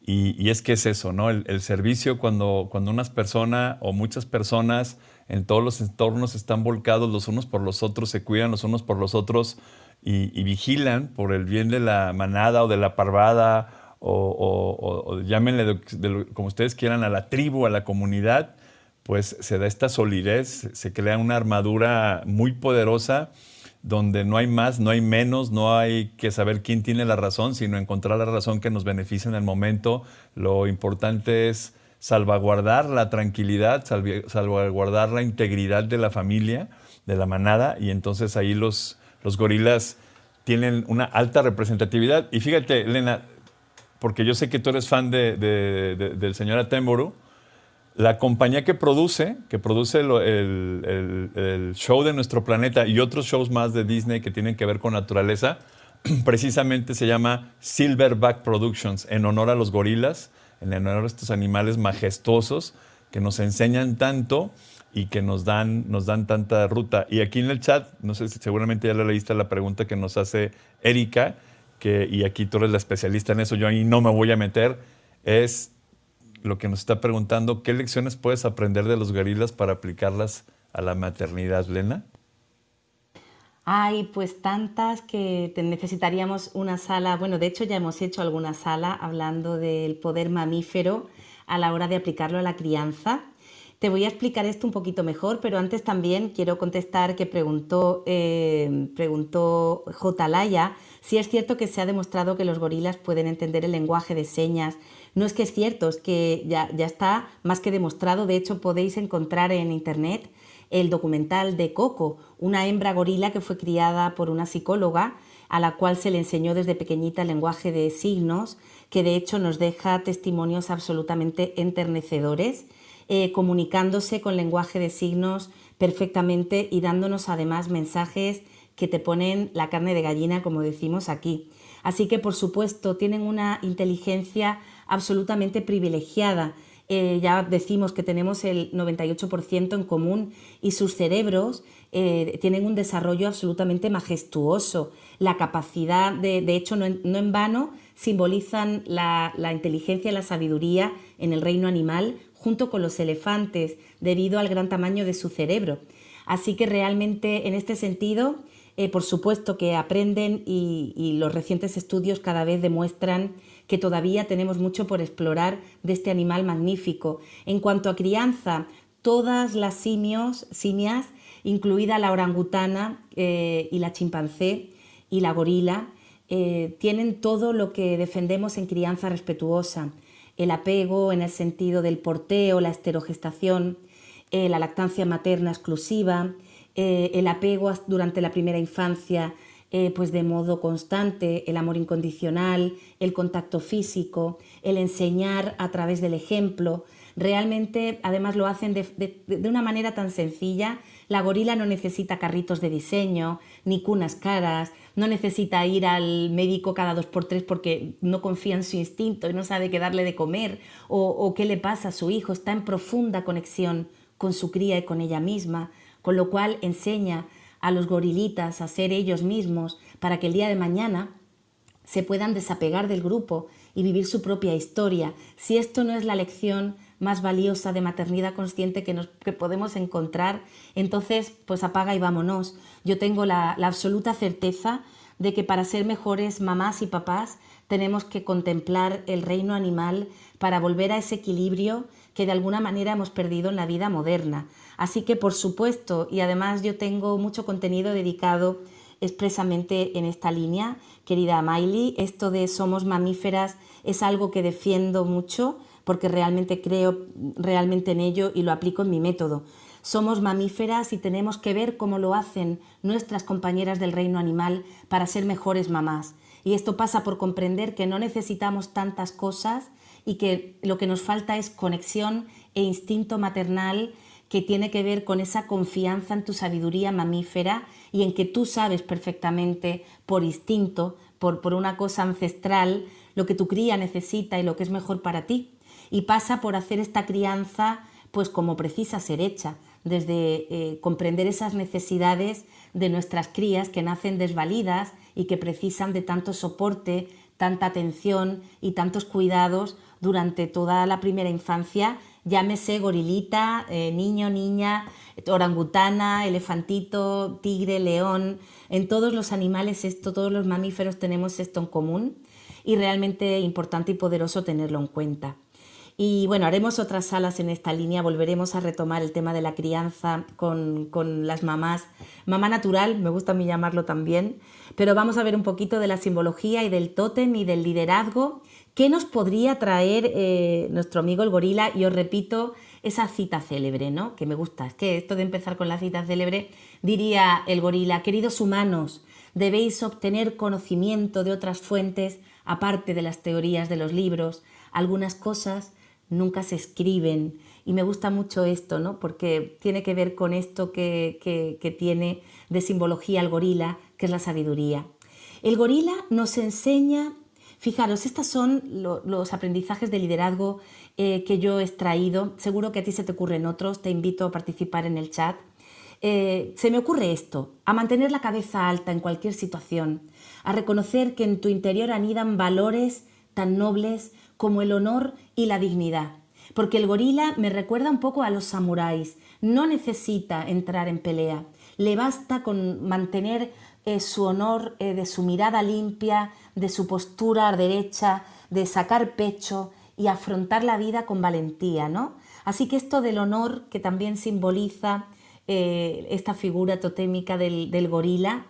Y, es que es eso, ¿no? El, servicio cuando, cuando unas personas o muchas personas en todos los entornos están volcados los unos por los otros, se cuidan los unos por los otros y, vigilan por el bien de la manada o de la parvada o, llámenle como ustedes quieran a la tribu, a la comunidad, pues se da esta solidez, se crea una armadura muy poderosa donde no hay más, no hay menos, no hay que saber quién tiene la razón, sino encontrar la razón que nos beneficia en el momento. Lo importante es salvaguardar la tranquilidad, salvaguardar la integridad de la familia, de la manada, y entonces ahí los, los gorilas tienen una alta representatividad. Y fíjate, Elena, porque yo sé que tú eres fan del señor Atemburu, la compañía que produce, que produce el, show de nuestro planeta y otros shows más de Disney que tienen que ver con naturaleza, precisamente se llama Silverback Productions, en honor a los gorilas, en honor a estos animales majestuosos que nos enseñan tanto y que nos dan, nos dan tanta ruta. Y aquí en el chat, no sé si seguramente ya la leíste la pregunta que nos hace Erika, que, y aquí tú eres la especialista en eso, yo ahí no me voy a meter, es lo que nos está preguntando, ¿qué lecciones puedes aprender de los gorilas para aplicarlas a la maternidad, Lena? Hay pues tantas que necesitaríamos una sala, bueno, de hecho ya hemos hecho alguna sala hablando del poder mamífero a la hora de aplicarlo a la crianza. Te voy a explicar esto un poquito mejor, pero antes también quiero contestar que preguntó, eh, preguntó J. si es cierto que se ha demostrado que los gorilas pueden entender el lenguaje de señas no es que es cierto, es que ya, ya está más que demostrado. De hecho, podéis encontrar en internet el documental de Coco, una hembra gorila que fue criada por una psicóloga a la cual se le enseñó desde pequeñita el lenguaje de signos, que de hecho nos deja testimonios absolutamente enternecedores, eh, comunicándose con lenguaje de signos perfectamente y dándonos además mensajes que te ponen la carne de gallina, como decimos aquí. Así que, por supuesto, tienen una inteligencia absolutamente privilegiada. Eh, ya decimos que tenemos el 98% en común y sus cerebros eh, tienen un desarrollo absolutamente majestuoso. La capacidad, de, hecho, no en, vano, simbolizan la, inteligencia y la sabiduría en el reino animal junto con los elefantes, debido al gran tamaño de su cerebro. Así que realmente en este sentido, eh, por supuesto que aprenden y, los recientes estudios cada vez demuestran que todavía tenemos mucho por explorar de este animal magnífico. En cuanto a crianza, todas las simios, simias, incluida la orangutana eh, y la chimpancé y la gorila, eh, tienen todo lo que defendemos en crianza respetuosa. El apego en el sentido del porteo, la esterogestación, eh, la lactancia materna exclusiva, el apego durante la primera infancia eh, pues de modo constante, el amor incondicional, el contacto físico, el enseñar a través del ejemplo. Realmente, además, lo hacen de, una manera tan sencilla. La gorila no necesita carritos de diseño, ni cunas caras, no necesita ir al médico cada dos por tres porque no confía en su instinto y no sabe qué darle de comer o qué le pasa a su hijo. Está en profunda conexión con su cría y con ella misma, con lo cual enseña a los gorilitas a ser ellos mismos para que el día de mañana se puedan desapegar del grupo y vivir su propia historia, si esto no es la lección más valiosa de maternidad consciente que, que podemos encontrar, entonces pues apaga y vámonos. Yo tengo la absoluta certeza de que para ser mejores mamás y papás tenemos que contemplar el reino animal para volver a ese equilibrio que de alguna manera hemos perdido en la vida moderna. Así que, por supuesto, y además yo tengo mucho contenido dedicado expresamente en esta línea, querida Miley. Esto de somos mamíferas es algo que defiendo mucho porque realmente creo realmente en ello y lo aplico en mi método. Somos mamíferas y tenemos que ver cómo lo hacen nuestras compañeras del reino animal para ser mejores mamás. Y esto pasa por comprender que no necesitamos tantas cosas y que lo que nos falta es conexión e instinto maternal que tiene que ver con esa confianza en tu sabiduría mamífera y en que tú sabes perfectamente por instinto, por, una cosa ancestral, lo que tu cría necesita y lo que es mejor para ti. Y pasa por hacer esta crianza pues como precisa ser hecha, desde eh, comprender esas necesidades de nuestras crías que nacen desvalidas y que precisan de tanto soporte, tanta atención y tantos cuidados durante toda la primera infancia, llámese gorilita, eh, niño, niña, orangutana, elefantito, tigre, león, en todos los animales esto, todos los mamíferos tenemos esto en común y realmente importante y poderoso tenerlo en cuenta. Y bueno, haremos otras salas en esta línea, volveremos a retomar el tema de la crianza con, con, las mamás. Mamá natural, me gusta a mí llamarlo también, pero vamos a ver un poquito de la simbología y del tótem y del liderazgo ¿Qué nos podría traer eh, nuestro amigo el gorila? Y os repito, esa cita célebre, ¿no? Que me gusta. Es que esto de empezar con la cita célebre, diría el gorila, queridos humanos, debéis obtener conocimiento de otras fuentes aparte de las teorías de los libros. Algunas cosas nunca se escriben. Y me gusta mucho esto, ¿no? Porque tiene que ver con esto que, que tiene de simbología el gorila, que es la sabiduría. El gorila nos enseña Fijaros, estos son los aprendizajes de liderazgo eh, que yo he extraído. Seguro que a ti se te ocurren otros, te invito a participar en el chat. Eh, se me ocurre esto, a mantener la cabeza alta en cualquier situación, a reconocer que en tu interior anidan valores tan nobles como el honor y la dignidad. Porque el gorila me recuerda un poco a los samuráis, no necesita entrar en pelea, le basta con mantener eh, su honor eh, de su mirada limpia, de su postura derecha, de sacar pecho y afrontar la vida con valentía, ¿no? Así que esto del honor que también simboliza eh, esta figura totémica del, del gorila,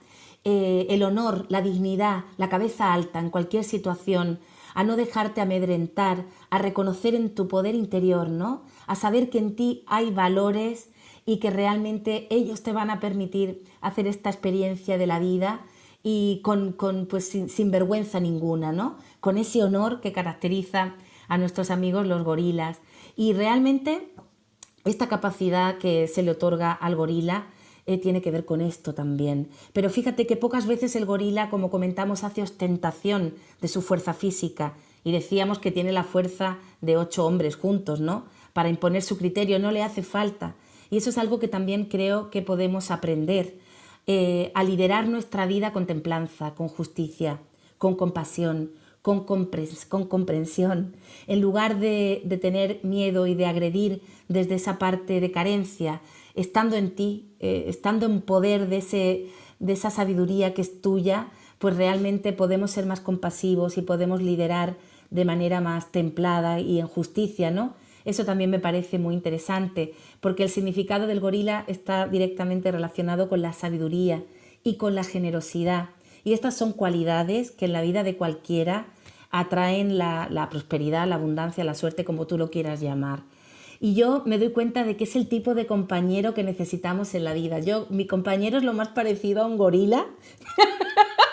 el honor, la dignidad, la cabeza alta en cualquier situación, a no dejarte amedrentar, a reconocer en tu poder interior, ¿no? A saber que en ti hay valores, y que realmente ellos te van a permitir hacer esta experiencia de la vida y con, pues, sin, vergüenza ninguna, ¿no? Con ese honor que caracteriza a nuestros amigos los gorilas. Y realmente esta capacidad que se le otorga al gorila eh, tiene que ver con esto también. Pero fíjate que pocas veces el gorila, como comentamos, hace ostentación de su fuerza física. Y decíamos que tiene la fuerza de ocho hombres juntos, ¿no? Para imponer su criterio no le hace falta y eso es algo que también creo que podemos aprender, eh, a liderar nuestra vida con templanza, con justicia, con compasión, con, comprensión, en lugar de, de, tener miedo y de agredir desde esa parte de carencia, estando en ti, eh, estando en poder de, de esa sabiduría que es tuya, pues realmente podemos ser más compasivos y podemos liderar de manera más templada y en justicia, ¿no? Eso también me parece muy interesante, porque el significado del gorila está directamente relacionado con la sabiduría y con la generosidad. Y estas son cualidades que en la vida de cualquiera atraen la, prosperidad, la abundancia, la suerte, como tú lo quieras llamar. Y yo me doy cuenta de que es el tipo de compañero que necesitamos en la vida. Yo, mi compañero es lo más parecido a un gorila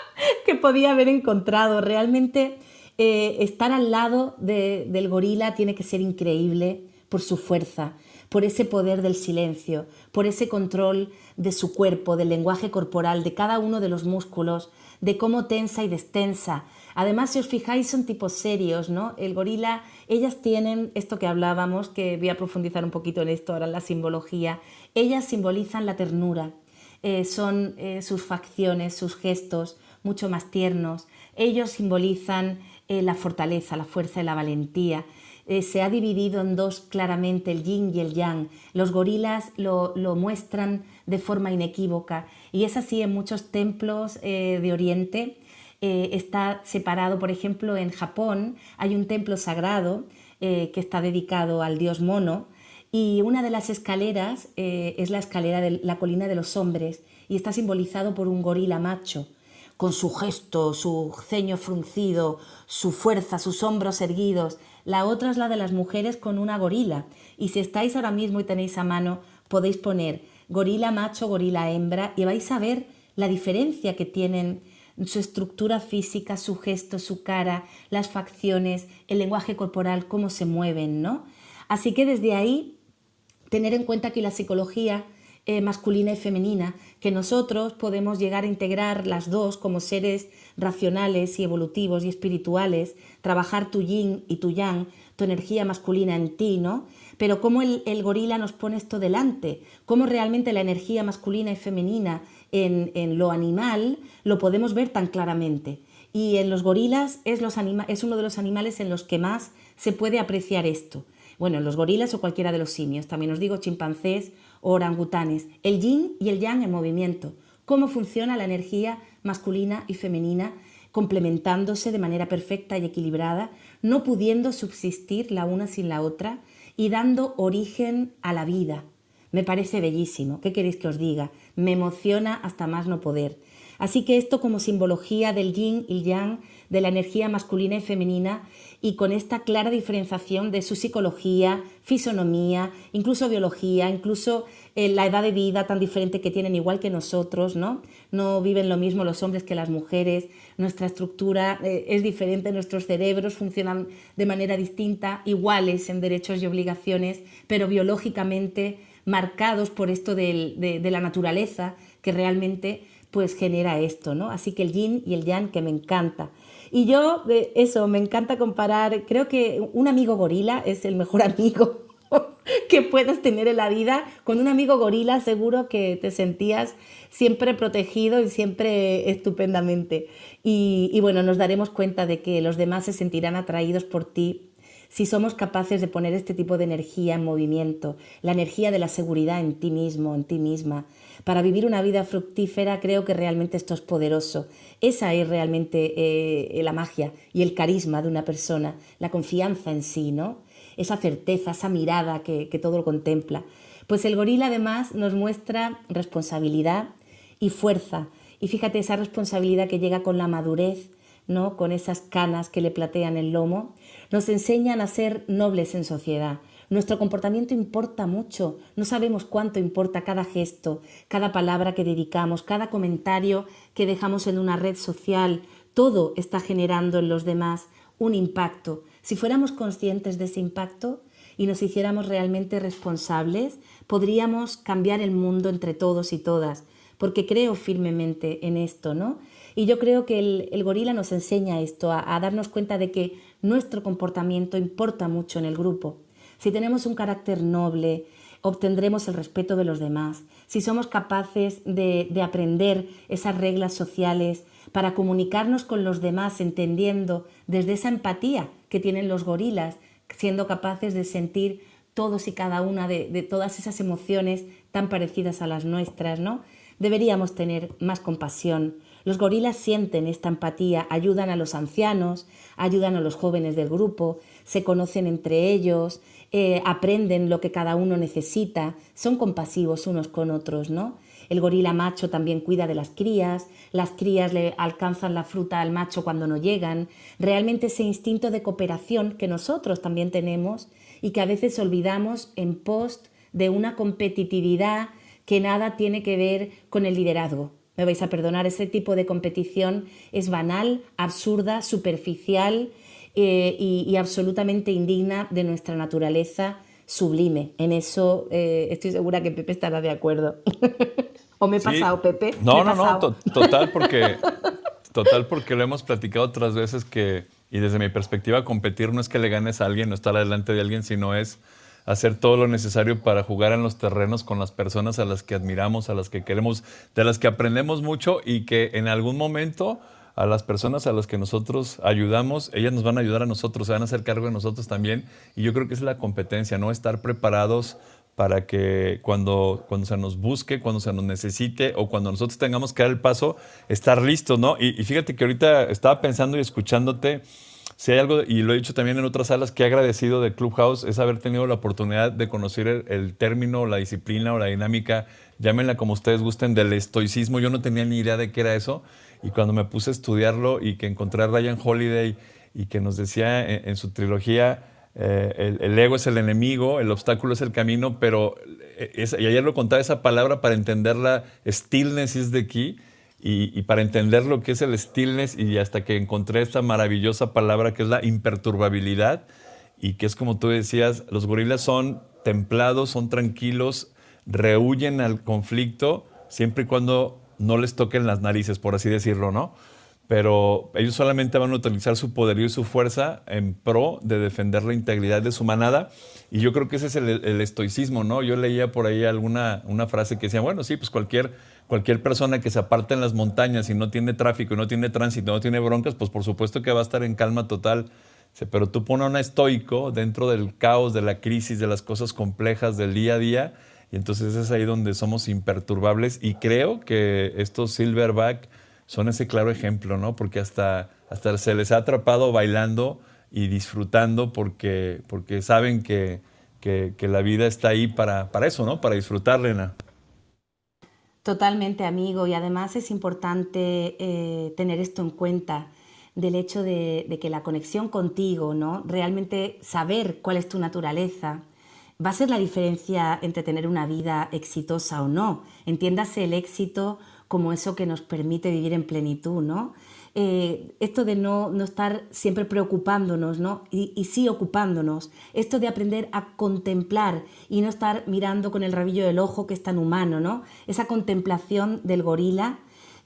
que podía haber encontrado. Realmente eh, estar al lado del gorila tiene que ser increíble por su fuerza, por ese poder del silencio, por ese control de su cuerpo, del lenguaje corporal, de cada uno de los músculos, de cómo tensa y destensa. Además, si os fijáis, son tipos serios, ¿no? El gorila, ellas tienen esto que hablábamos, que voy a profundizar un poquito en esto ahora, la simbología. Ellas simbolizan la ternura, eh, son eh, sus facciones, sus gestos, mucho más tiernos. Ellos simbolizan eh, la fortaleza, la fuerza y la valentía. Eh, se ha dividido en dos claramente el yin y el yang. Los gorilas lo, muestran de forma inequívoca y es así en muchos templos eh, de Oriente. está separado, por ejemplo, en Japón hay un templo sagrado que está dedicado al dios mono y una de las escaleras es la escalera de la colina de los hombres y está simbolizado por un gorila macho con su gesto, su ceño fruncido, su fuerza, sus hombros erguidos. La otra es la de las mujeres con una gorila. Y si estáis ahora mismo y tenéis a mano, podéis poner gorila macho, gorila hembra, y vais a ver la diferencia que tienen su estructura física, su gesto, su cara, las facciones, el lenguaje corporal, cómo se mueven, ¿no? Así que desde ahí, tener en cuenta que la psicología eh, masculina y femenina, que nosotros podemos llegar a integrar las dos como seres racionales y evolutivos y espirituales, trabajar tu yin y tu yang, tu energía masculina en ti, ¿no? Pero cómo el, gorila nos pone esto delante, cómo realmente la energía masculina y femenina en, lo animal lo podemos ver tan claramente. Y en los gorilas es, los es uno de los animales en los que más se puede apreciar esto. Bueno, en los gorilas o cualquiera de los simios, también os digo chimpancés orangutanes, el yin y el yang en movimiento, cómo funciona la energía masculina y femenina complementándose de manera perfecta y equilibrada, no pudiendo subsistir la una sin la otra y dando origen a la vida, me parece bellísimo. ¿Qué queréis que os diga? Me emociona hasta más no poder. Así que esto como simbología del yin y yang, de la energía masculina y femenina, y con esta clara diferenciación de su psicología, fisonomía, incluso biología, incluso eh, la edad de vida tan diferente que tienen igual que nosotros, ¿no? No viven lo mismo los hombres que las mujeres, nuestra estructura eh, es diferente, nuestros cerebros funcionan de manera distinta, iguales en derechos y obligaciones, pero biológicamente marcados por esto de, la naturaleza que realmente pues genera esto, ¿no? Así que el yin y el yang que me encanta. Y yo, eh, eso, me encanta comparar, creo que un amigo gorila es el mejor amigo que puedas tener en la vida. Con un amigo gorila seguro que te sentías siempre protegido y siempre estupendamente. Y, y bueno, nos daremos cuenta de que los demás se sentirán atraídos por ti si somos capaces de poner este tipo de energía en movimiento, la energía de la seguridad en ti mismo, en ti misma, para vivir una vida fructífera, creo que realmente esto es poderoso. Esa es realmente eh, la magia y el carisma de una persona, la confianza en sí, ¿no? Esa certeza, esa mirada que, que todo lo contempla. Pues el gorila además nos muestra responsabilidad y fuerza. Y fíjate esa responsabilidad que llega con la madurez, ¿no? con esas canas que le platean el lomo nos enseñan a ser nobles en sociedad. Nuestro comportamiento importa mucho. No sabemos cuánto importa cada gesto, cada palabra que dedicamos, cada comentario que dejamos en una red social. Todo está generando en los demás un impacto. Si fuéramos conscientes de ese impacto y nos hiciéramos realmente responsables, podríamos cambiar el mundo entre todos y todas, porque creo firmemente en esto, ¿no? Y yo creo que el, gorila nos enseña esto, a darnos cuenta de que nuestro comportamiento importa mucho en el grupo. Si tenemos un carácter noble, obtendremos el respeto de los demás. Si somos capaces de, aprender esas reglas sociales para comunicarnos con los demás entendiendo desde esa empatía que tienen los gorilas, siendo capaces de sentir todos y cada una de, todas esas emociones tan parecidas a las nuestras, ¿no? Deberíamos tener más compasión, los gorilas sienten esta empatía, ayudan a los ancianos, ayudan a los jóvenes del grupo, se conocen entre ellos, eh, aprenden lo que cada uno necesita, son compasivos unos con otros, ¿no? El gorila macho también cuida de las crías, las crías le alcanzan la fruta al macho cuando no llegan. Realmente ese instinto de cooperación que nosotros también tenemos y que a veces olvidamos en post de una competitividad que nada tiene que ver con el liderazgo. Me vais a perdonar, ese tipo de competición es banal, absurda, superficial eh, y, absolutamente indigna de nuestra naturaleza sublime. En eso eh, estoy segura que Pepe estará de acuerdo. ¿O me he pasado, Pepe? No, no, no, total, porque, total, porque lo hemos platicado otras veces que, y desde mi perspectiva, competir no es que le ganes a alguien o estar adelante de alguien, sino es hacer todo lo necesario para jugar en los terrenos con las personas a las que admiramos, a las que queremos, de las que aprendemos mucho y que en algún momento a las personas a las que nosotros ayudamos, ellas nos van a ayudar a nosotros, se van a hacer cargo de nosotros también. Y yo creo que es la competencia, ¿no? Estar preparados para que cuando, cuando se nos busque, cuando se nos necesite o cuando nosotros tengamos que dar el paso, estar listos, ¿no? Y, y fíjate que ahorita estaba pensando y escuchándote si hay algo, y lo he dicho también en otras salas, que he agradecido de Clubhouse es haber tenido la oportunidad de conocer el, término, la disciplina o la dinámica, llámenla como ustedes gusten, del estoicismo. Yo no tenía ni idea de qué era eso. Y cuando me puse a estudiarlo y que encontré a Ryan Holiday y que nos decía en, su trilogía, eh, el, ego es el enemigo, el obstáculo es el camino, pero, eh, y ayer lo contaba esa palabra para entenderla, stillness is the key y, para entender lo que es el stillness y hasta que encontré esta maravillosa palabra que es la imperturbabilidad y que es como tú decías, los gorilas son templados, son tranquilos, rehuyen al conflicto siempre y cuando no les toquen las narices, por así decirlo, ¿no? pero ellos solamente van a utilizar su poderío y su fuerza en pro de defender la integridad de su manada. Y yo creo que ese es el, estoicismo, ¿no? Yo leía por ahí alguna una frase que decía, bueno, sí, pues cualquier, cualquier persona que se aparta en las montañas y no tiene tráfico, y no tiene tránsito, no tiene broncas, pues por supuesto que va a estar en calma total. Pero tú pones a un estoico dentro del caos, de la crisis, de las cosas complejas del día a día, y entonces es ahí donde somos imperturbables. Y creo que estos silverback son ese claro ejemplo, ¿no? Porque hasta, hasta se les ha atrapado bailando y disfrutando porque, porque saben que, la vida está ahí para, eso, ¿no? Para disfrutar, Lena. Totalmente, amigo. Y además es importante eh, tener esto en cuenta del hecho de, de, que la conexión contigo, ¿no? Realmente saber cuál es tu naturaleza va a ser la diferencia entre tener una vida exitosa o no. Entiéndase el éxito como eso que nos permite vivir en plenitud, ¿no? Eh, esto de no, estar siempre preocupándonos, ¿no? Y, sí ocupándonos. Esto de aprender a contemplar y no estar mirando con el rabillo del ojo que es tan humano, ¿no? Esa contemplación del gorila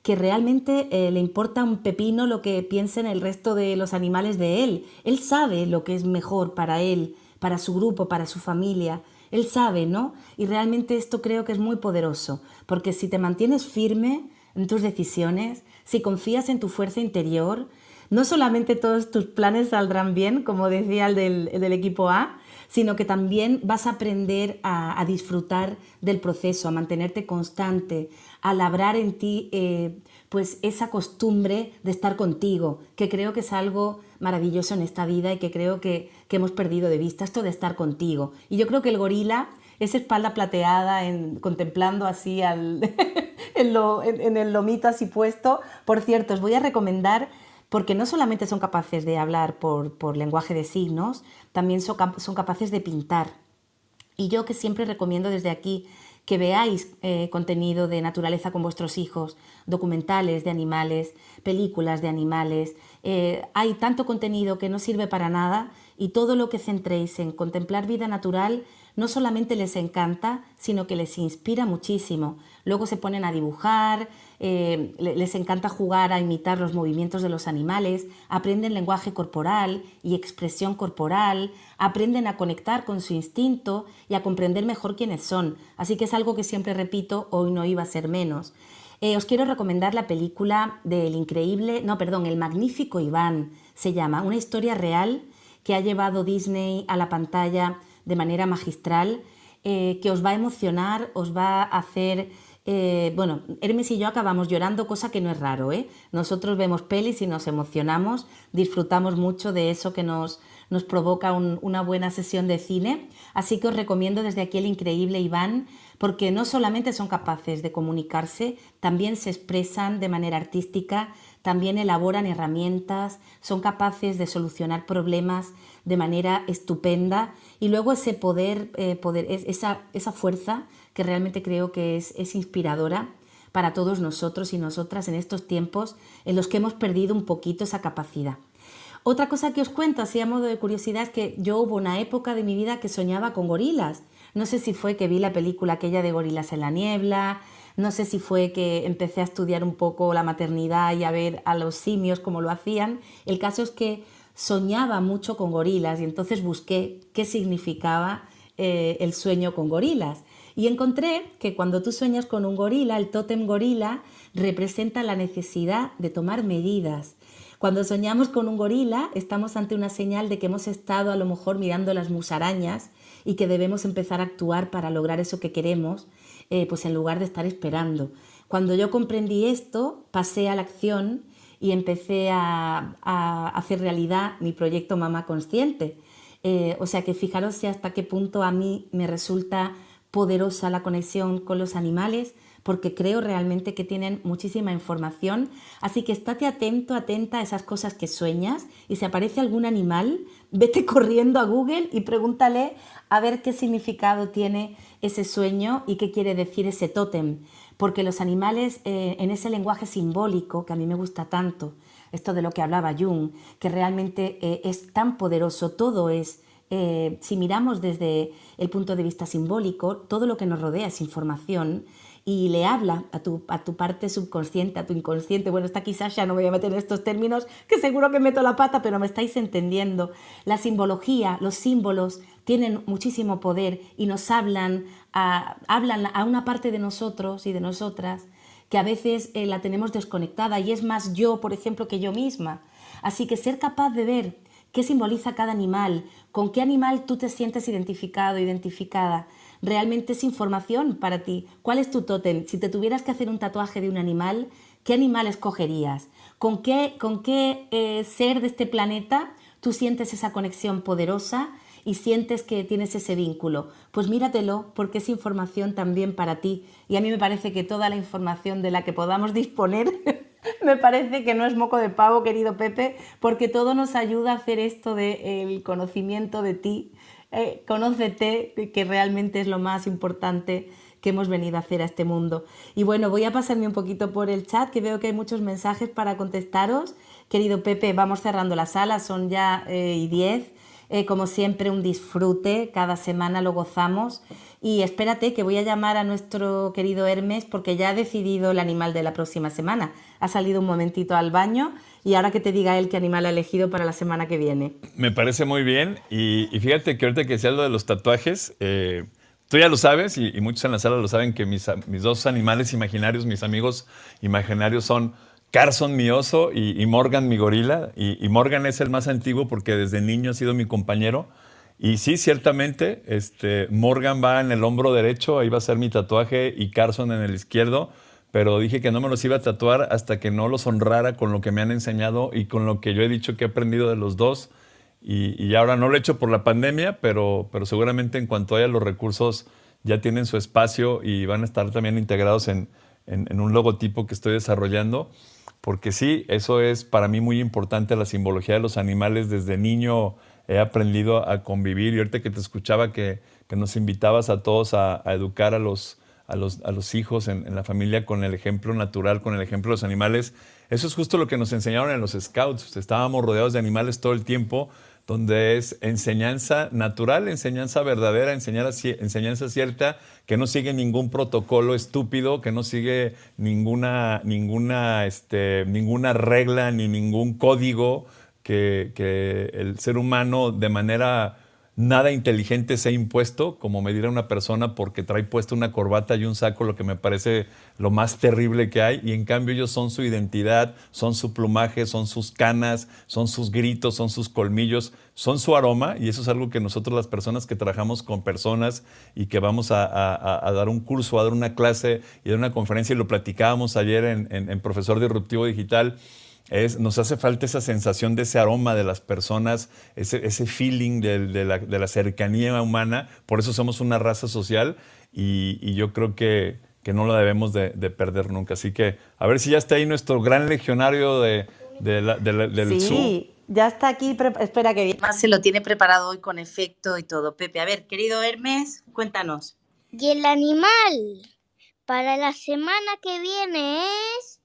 que realmente eh, le importa un pepino lo que piensen el resto de los animales de él. Él sabe lo que es mejor para él, para su grupo, para su familia. Él sabe, ¿no? Y realmente esto creo que es muy poderoso, porque si te mantienes firme en tus decisiones, si confías en tu fuerza interior, no solamente todos tus planes saldrán bien, como decía el del, equipo A, sino que también vas a aprender a, disfrutar del proceso, a mantenerte constante, a labrar en ti eh, pues esa costumbre de estar contigo, que creo que es algo maravilloso en esta vida y que creo que, hemos perdido de vista, esto de estar contigo. Y yo creo que el gorila, esa espalda plateada, en, contemplando así al, en, el lomito así puesto, por cierto, os voy a recomendar porque no solamente son capaces de hablar por, lenguaje de signos, también son, capaces de pintar. Y yo que siempre recomiendo desde aquí que veáis eh, contenido de naturaleza con vuestros hijos, documentales de animales, películas de animales, eh, hay tanto contenido que no sirve para nada y todo lo que centréis en contemplar vida natural no solamente les encanta, sino que les inspira muchísimo. Luego se ponen a dibujar, eh, les encanta jugar a imitar los movimientos de los animales, aprenden lenguaje corporal y expresión corporal, aprenden a conectar con su instinto y a comprender mejor quiénes son. Así que es algo que siempre repito, hoy no iba a ser menos. Eh, os quiero recomendar la película del increíble, no, perdón, El Magnífico Iván, se llama, una historia real que ha llevado Disney a la pantalla de manera magistral, eh, que os va a emocionar, os va a hacer... Eh, bueno, Hermes y yo acabamos llorando, cosa que no es raro, ¿eh? Nosotros vemos pelis y nos emocionamos, disfrutamos mucho de eso que nos, nos provoca una buena sesión de cine. Así que os recomiendo desde aquí el increíble Iván, porque no solamente son capaces de comunicarse, también se expresan de manera artística, también elaboran herramientas, son capaces de solucionar problemas de manera estupenda y luego ese poder, eh, esa, fuerza que realmente creo que es, es inspiradora para todos nosotros y nosotras en estos tiempos en los que hemos perdido un poquito esa capacidad. Otra cosa que os cuento, así a modo de curiosidad, es que yo hubo una época de mi vida que soñaba con gorilas no sé si fue que vi la película aquella de Gorilas en la Niebla, no sé si fue que empecé a estudiar un poco la maternidad y a ver a los simios como lo hacían. El caso es que soñaba mucho con gorilas y entonces busqué qué significaba eh, el sueño con gorilas. Y encontré que cuando tú sueñas con un gorila, el tótem gorila representa la necesidad de tomar medidas. Cuando soñamos con un gorila, estamos ante una señal de que hemos estado a lo mejor mirando las musarañas y que debemos empezar a actuar para lograr eso que queremos, eh, pues en lugar de estar esperando. Cuando yo comprendí esto, pasé a la acción y empecé a, hacer realidad mi proyecto Mamá Consciente. Eh, o sea que fijaros hasta qué punto a mí me resulta poderosa la conexión con los animales, porque creo realmente que tienen muchísima información. Así que estate atento, atenta a esas cosas que sueñas y si aparece algún animal, vete corriendo a Google y pregúntale a ver qué significado tiene ese sueño y qué quiere decir ese tótem. Porque los animales, eh, en ese lenguaje simbólico que a mí me gusta tanto, esto de lo que hablaba Jung, que realmente eh, es tan poderoso, todo es, eh, si miramos desde el punto de vista simbólico, todo lo que nos rodea es información y le habla a tu, parte subconsciente, a tu inconsciente. Bueno, está quizás ya no voy a meter estos términos, que seguro que meto la pata, pero me estáis entendiendo. La simbología, los símbolos tienen muchísimo poder y nos hablan a, hablan a una parte de nosotros y de nosotras que a veces eh, la tenemos desconectada y es más yo, por ejemplo, que yo misma. Así que ser capaz de ver qué simboliza cada animal, con qué animal tú te sientes identificado, identificada, realmente es información para ti. ¿Cuál es tu tótem? Si te tuvieras que hacer un tatuaje de un animal, ¿qué animal escogerías? ¿Con qué, con qué eh, ser de este planeta tú sientes esa conexión poderosa y sientes que tienes ese vínculo? Pues míratelo porque es información también para ti. Y a mí me parece que toda la información de la que podamos disponer... me parece que no es moco de pavo, querido Pepe, porque todo nos ayuda a hacer esto del el conocimiento de ti, eh, conócete, que realmente es lo más importante que hemos venido a hacer a este mundo. Y bueno, voy a pasarme un poquito por el chat, que veo que hay muchos mensajes para contestaros. Querido Pepe, vamos cerrando la sala, son ya eh, y 10. Eh, como siempre, un disfrute, cada semana lo gozamos. Y espérate que voy a llamar a nuestro querido Hermes porque ya ha decidido el animal de la próxima semana. Ha salido un momentito al baño y ahora que te diga él qué animal ha elegido para la semana que viene. Me parece muy bien y, fíjate que ahorita que sea lo de los tatuajes, eh, tú ya lo sabes y, muchos en la sala lo saben que mis, mis dos animales imaginarios, mis amigos imaginarios son Carson, mi oso, y, Morgan, mi gorila. Y, Morgan es el más antiguo porque desde niño ha sido mi compañero. Y sí, ciertamente, este, Morgan va en el hombro derecho, ahí va a ser mi tatuaje, y Carson en el izquierdo. Pero dije que no me los iba a tatuar hasta que no los honrara con lo que me han enseñado y con lo que yo he dicho que he aprendido de los dos. Y, ahora no lo he hecho por la pandemia, pero, pero seguramente en cuanto haya los recursos ya tienen su espacio y van a estar también integrados en un logotipo que estoy desarrollando porque sí, eso es para mí muy importante, la simbología de los animales. Desde niño he aprendido a convivir y ahorita que te escuchaba que, nos invitabas a todos a, educar a los, hijos en, en, la familia con el ejemplo natural, con el ejemplo de los animales. Eso es justo lo que nos enseñaron en los scouts. Estábamos rodeados de animales todo el tiempo donde es enseñanza natural, enseñanza verdadera, enseñanza cierta, que no sigue ningún protocolo estúpido, que no sigue ninguna, ninguna, este, ninguna regla ni ningún código que, que el ser humano de manera nada inteligente se ha impuesto como me dirá una persona porque trae puesta una corbata y un saco, lo que me parece lo más terrible que hay. Y en cambio ellos son su identidad, son su plumaje, son sus canas, son sus gritos, son sus colmillos, son su aroma. Y eso es algo que nosotros las personas que trabajamos con personas y que vamos a, dar un curso, a dar una clase y a dar una conferencia, y lo platicábamos ayer en Profesor Disruptivo Digital, nos hace falta esa sensación de ese aroma de las personas, ese, feeling de, la, cercanía humana. Por eso somos una raza social y, yo creo que, que, no lo debemos de, perder nunca. Así que a ver si ya está ahí nuestro gran legionario de, la, del sí. Ya está aquí, espera que Más se lo tiene preparado hoy con efecto y todo. Pepe, a ver, querido Hermes, cuéntanos. Y el animal para la semana que viene es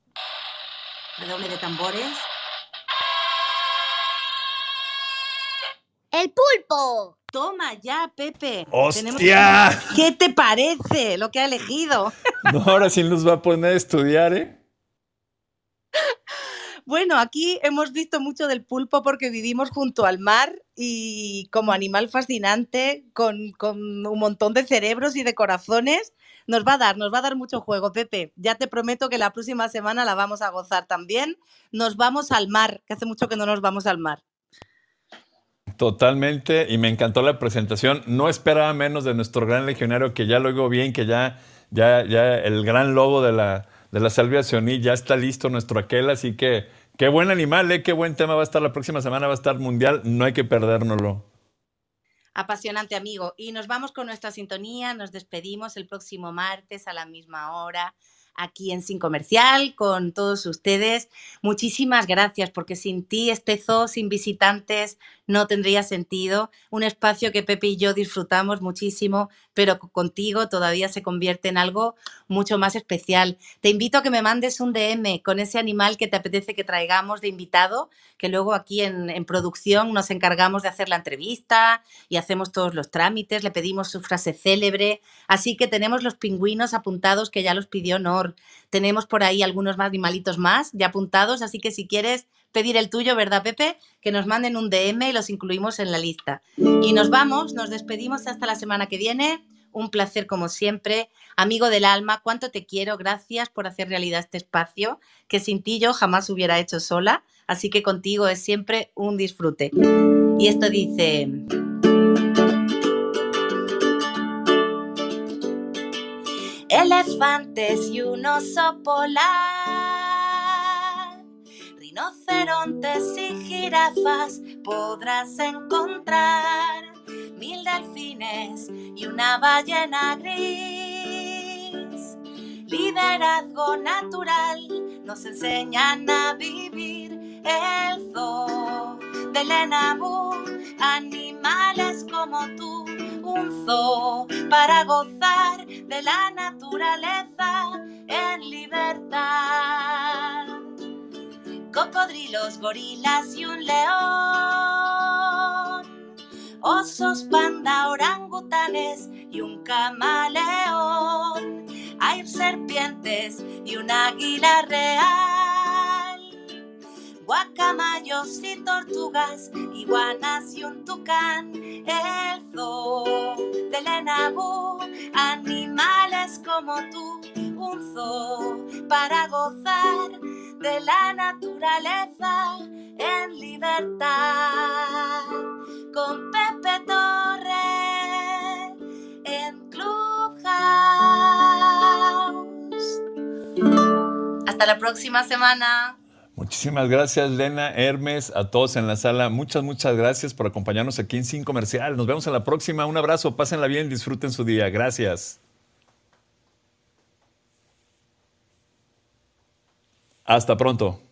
redoble de tambores. ¡El pulpo! Toma ya, Pepe. ¡Hostia! ¿Qué te parece lo que ha elegido? ahora sí nos va a poner a estudiar, ¿eh? Bueno, aquí hemos visto mucho del pulpo porque vivimos junto al mar y como animal fascinante, con, con un montón de cerebros y de corazones, nos va a dar, nos va a dar mucho juego, Pepe. Ya te prometo que la próxima semana la vamos a gozar también. Nos vamos al mar, que hace mucho que no nos vamos al mar. Totalmente, y me encantó la presentación. No esperaba menos de nuestro gran legionario, que ya lo digo bien, que ya, ya, ya el gran lobo de la, de la Salvia Sioní ya está listo nuestro aquel, así que qué buen animal, eh, qué buen tema va a estar la próxima semana, va a estar mundial, no hay que perdérnoslo. Apasionante, amigo. Y nos vamos con nuestra sintonía, nos despedimos el próximo martes a la misma hora aquí en Sin Comercial con todos ustedes. Muchísimas gracias, porque sin ti este zoo, sin visitantes, no tendría sentido. Un espacio que Pepe y yo disfrutamos muchísimo, pero contigo todavía se convierte en algo mucho más especial. Te invito a que me mandes un DM con ese animal que te apetece que traigamos de invitado, que luego aquí en, en producción nos encargamos de hacer la entrevista y hacemos todos los trámites, le pedimos su frase célebre. Así que tenemos los pingüinos apuntados que ya los pidió no tenemos por ahí algunos más animalitos más ya apuntados, así que si quieres pedir el tuyo, ¿verdad, Pepe? Que nos manden un DM y los incluimos en la lista. Y nos vamos, nos despedimos hasta la semana que viene. Un placer como siempre. Amigo del alma, cuánto te quiero. Gracias por hacer realidad este espacio que sin ti yo jamás hubiera hecho sola. Así que contigo es siempre un disfrute. Y esto dice... elefantes y un oso polar. Rinocerontes y jirafas podrás encontrar. Mil delfines y una ballena gris. Liderazgo natural nos enseñan a vivir el zoo de Lenabú, animales como tú, un zoo para gozar de la naturaleza en libertad. Cocodrilos, gorilas y un león, osos, panda, orangutanes y un camaleón. Hay serpientes y un águila real guacamayos y tortugas, iguanas y un tucán, el zoo del Lenabú, animales como tú, un zoo para gozar de la naturaleza en libertad, con Pepe Torre en Clubhouse. Hasta la próxima semana. Muchísimas gracias, Lena, Hermes, a todos en la sala. Muchas, muchas gracias por acompañarnos aquí en Sin Comercial. Nos vemos en la próxima. Un abrazo, pásenla bien, disfruten su día. Gracias. Hasta pronto.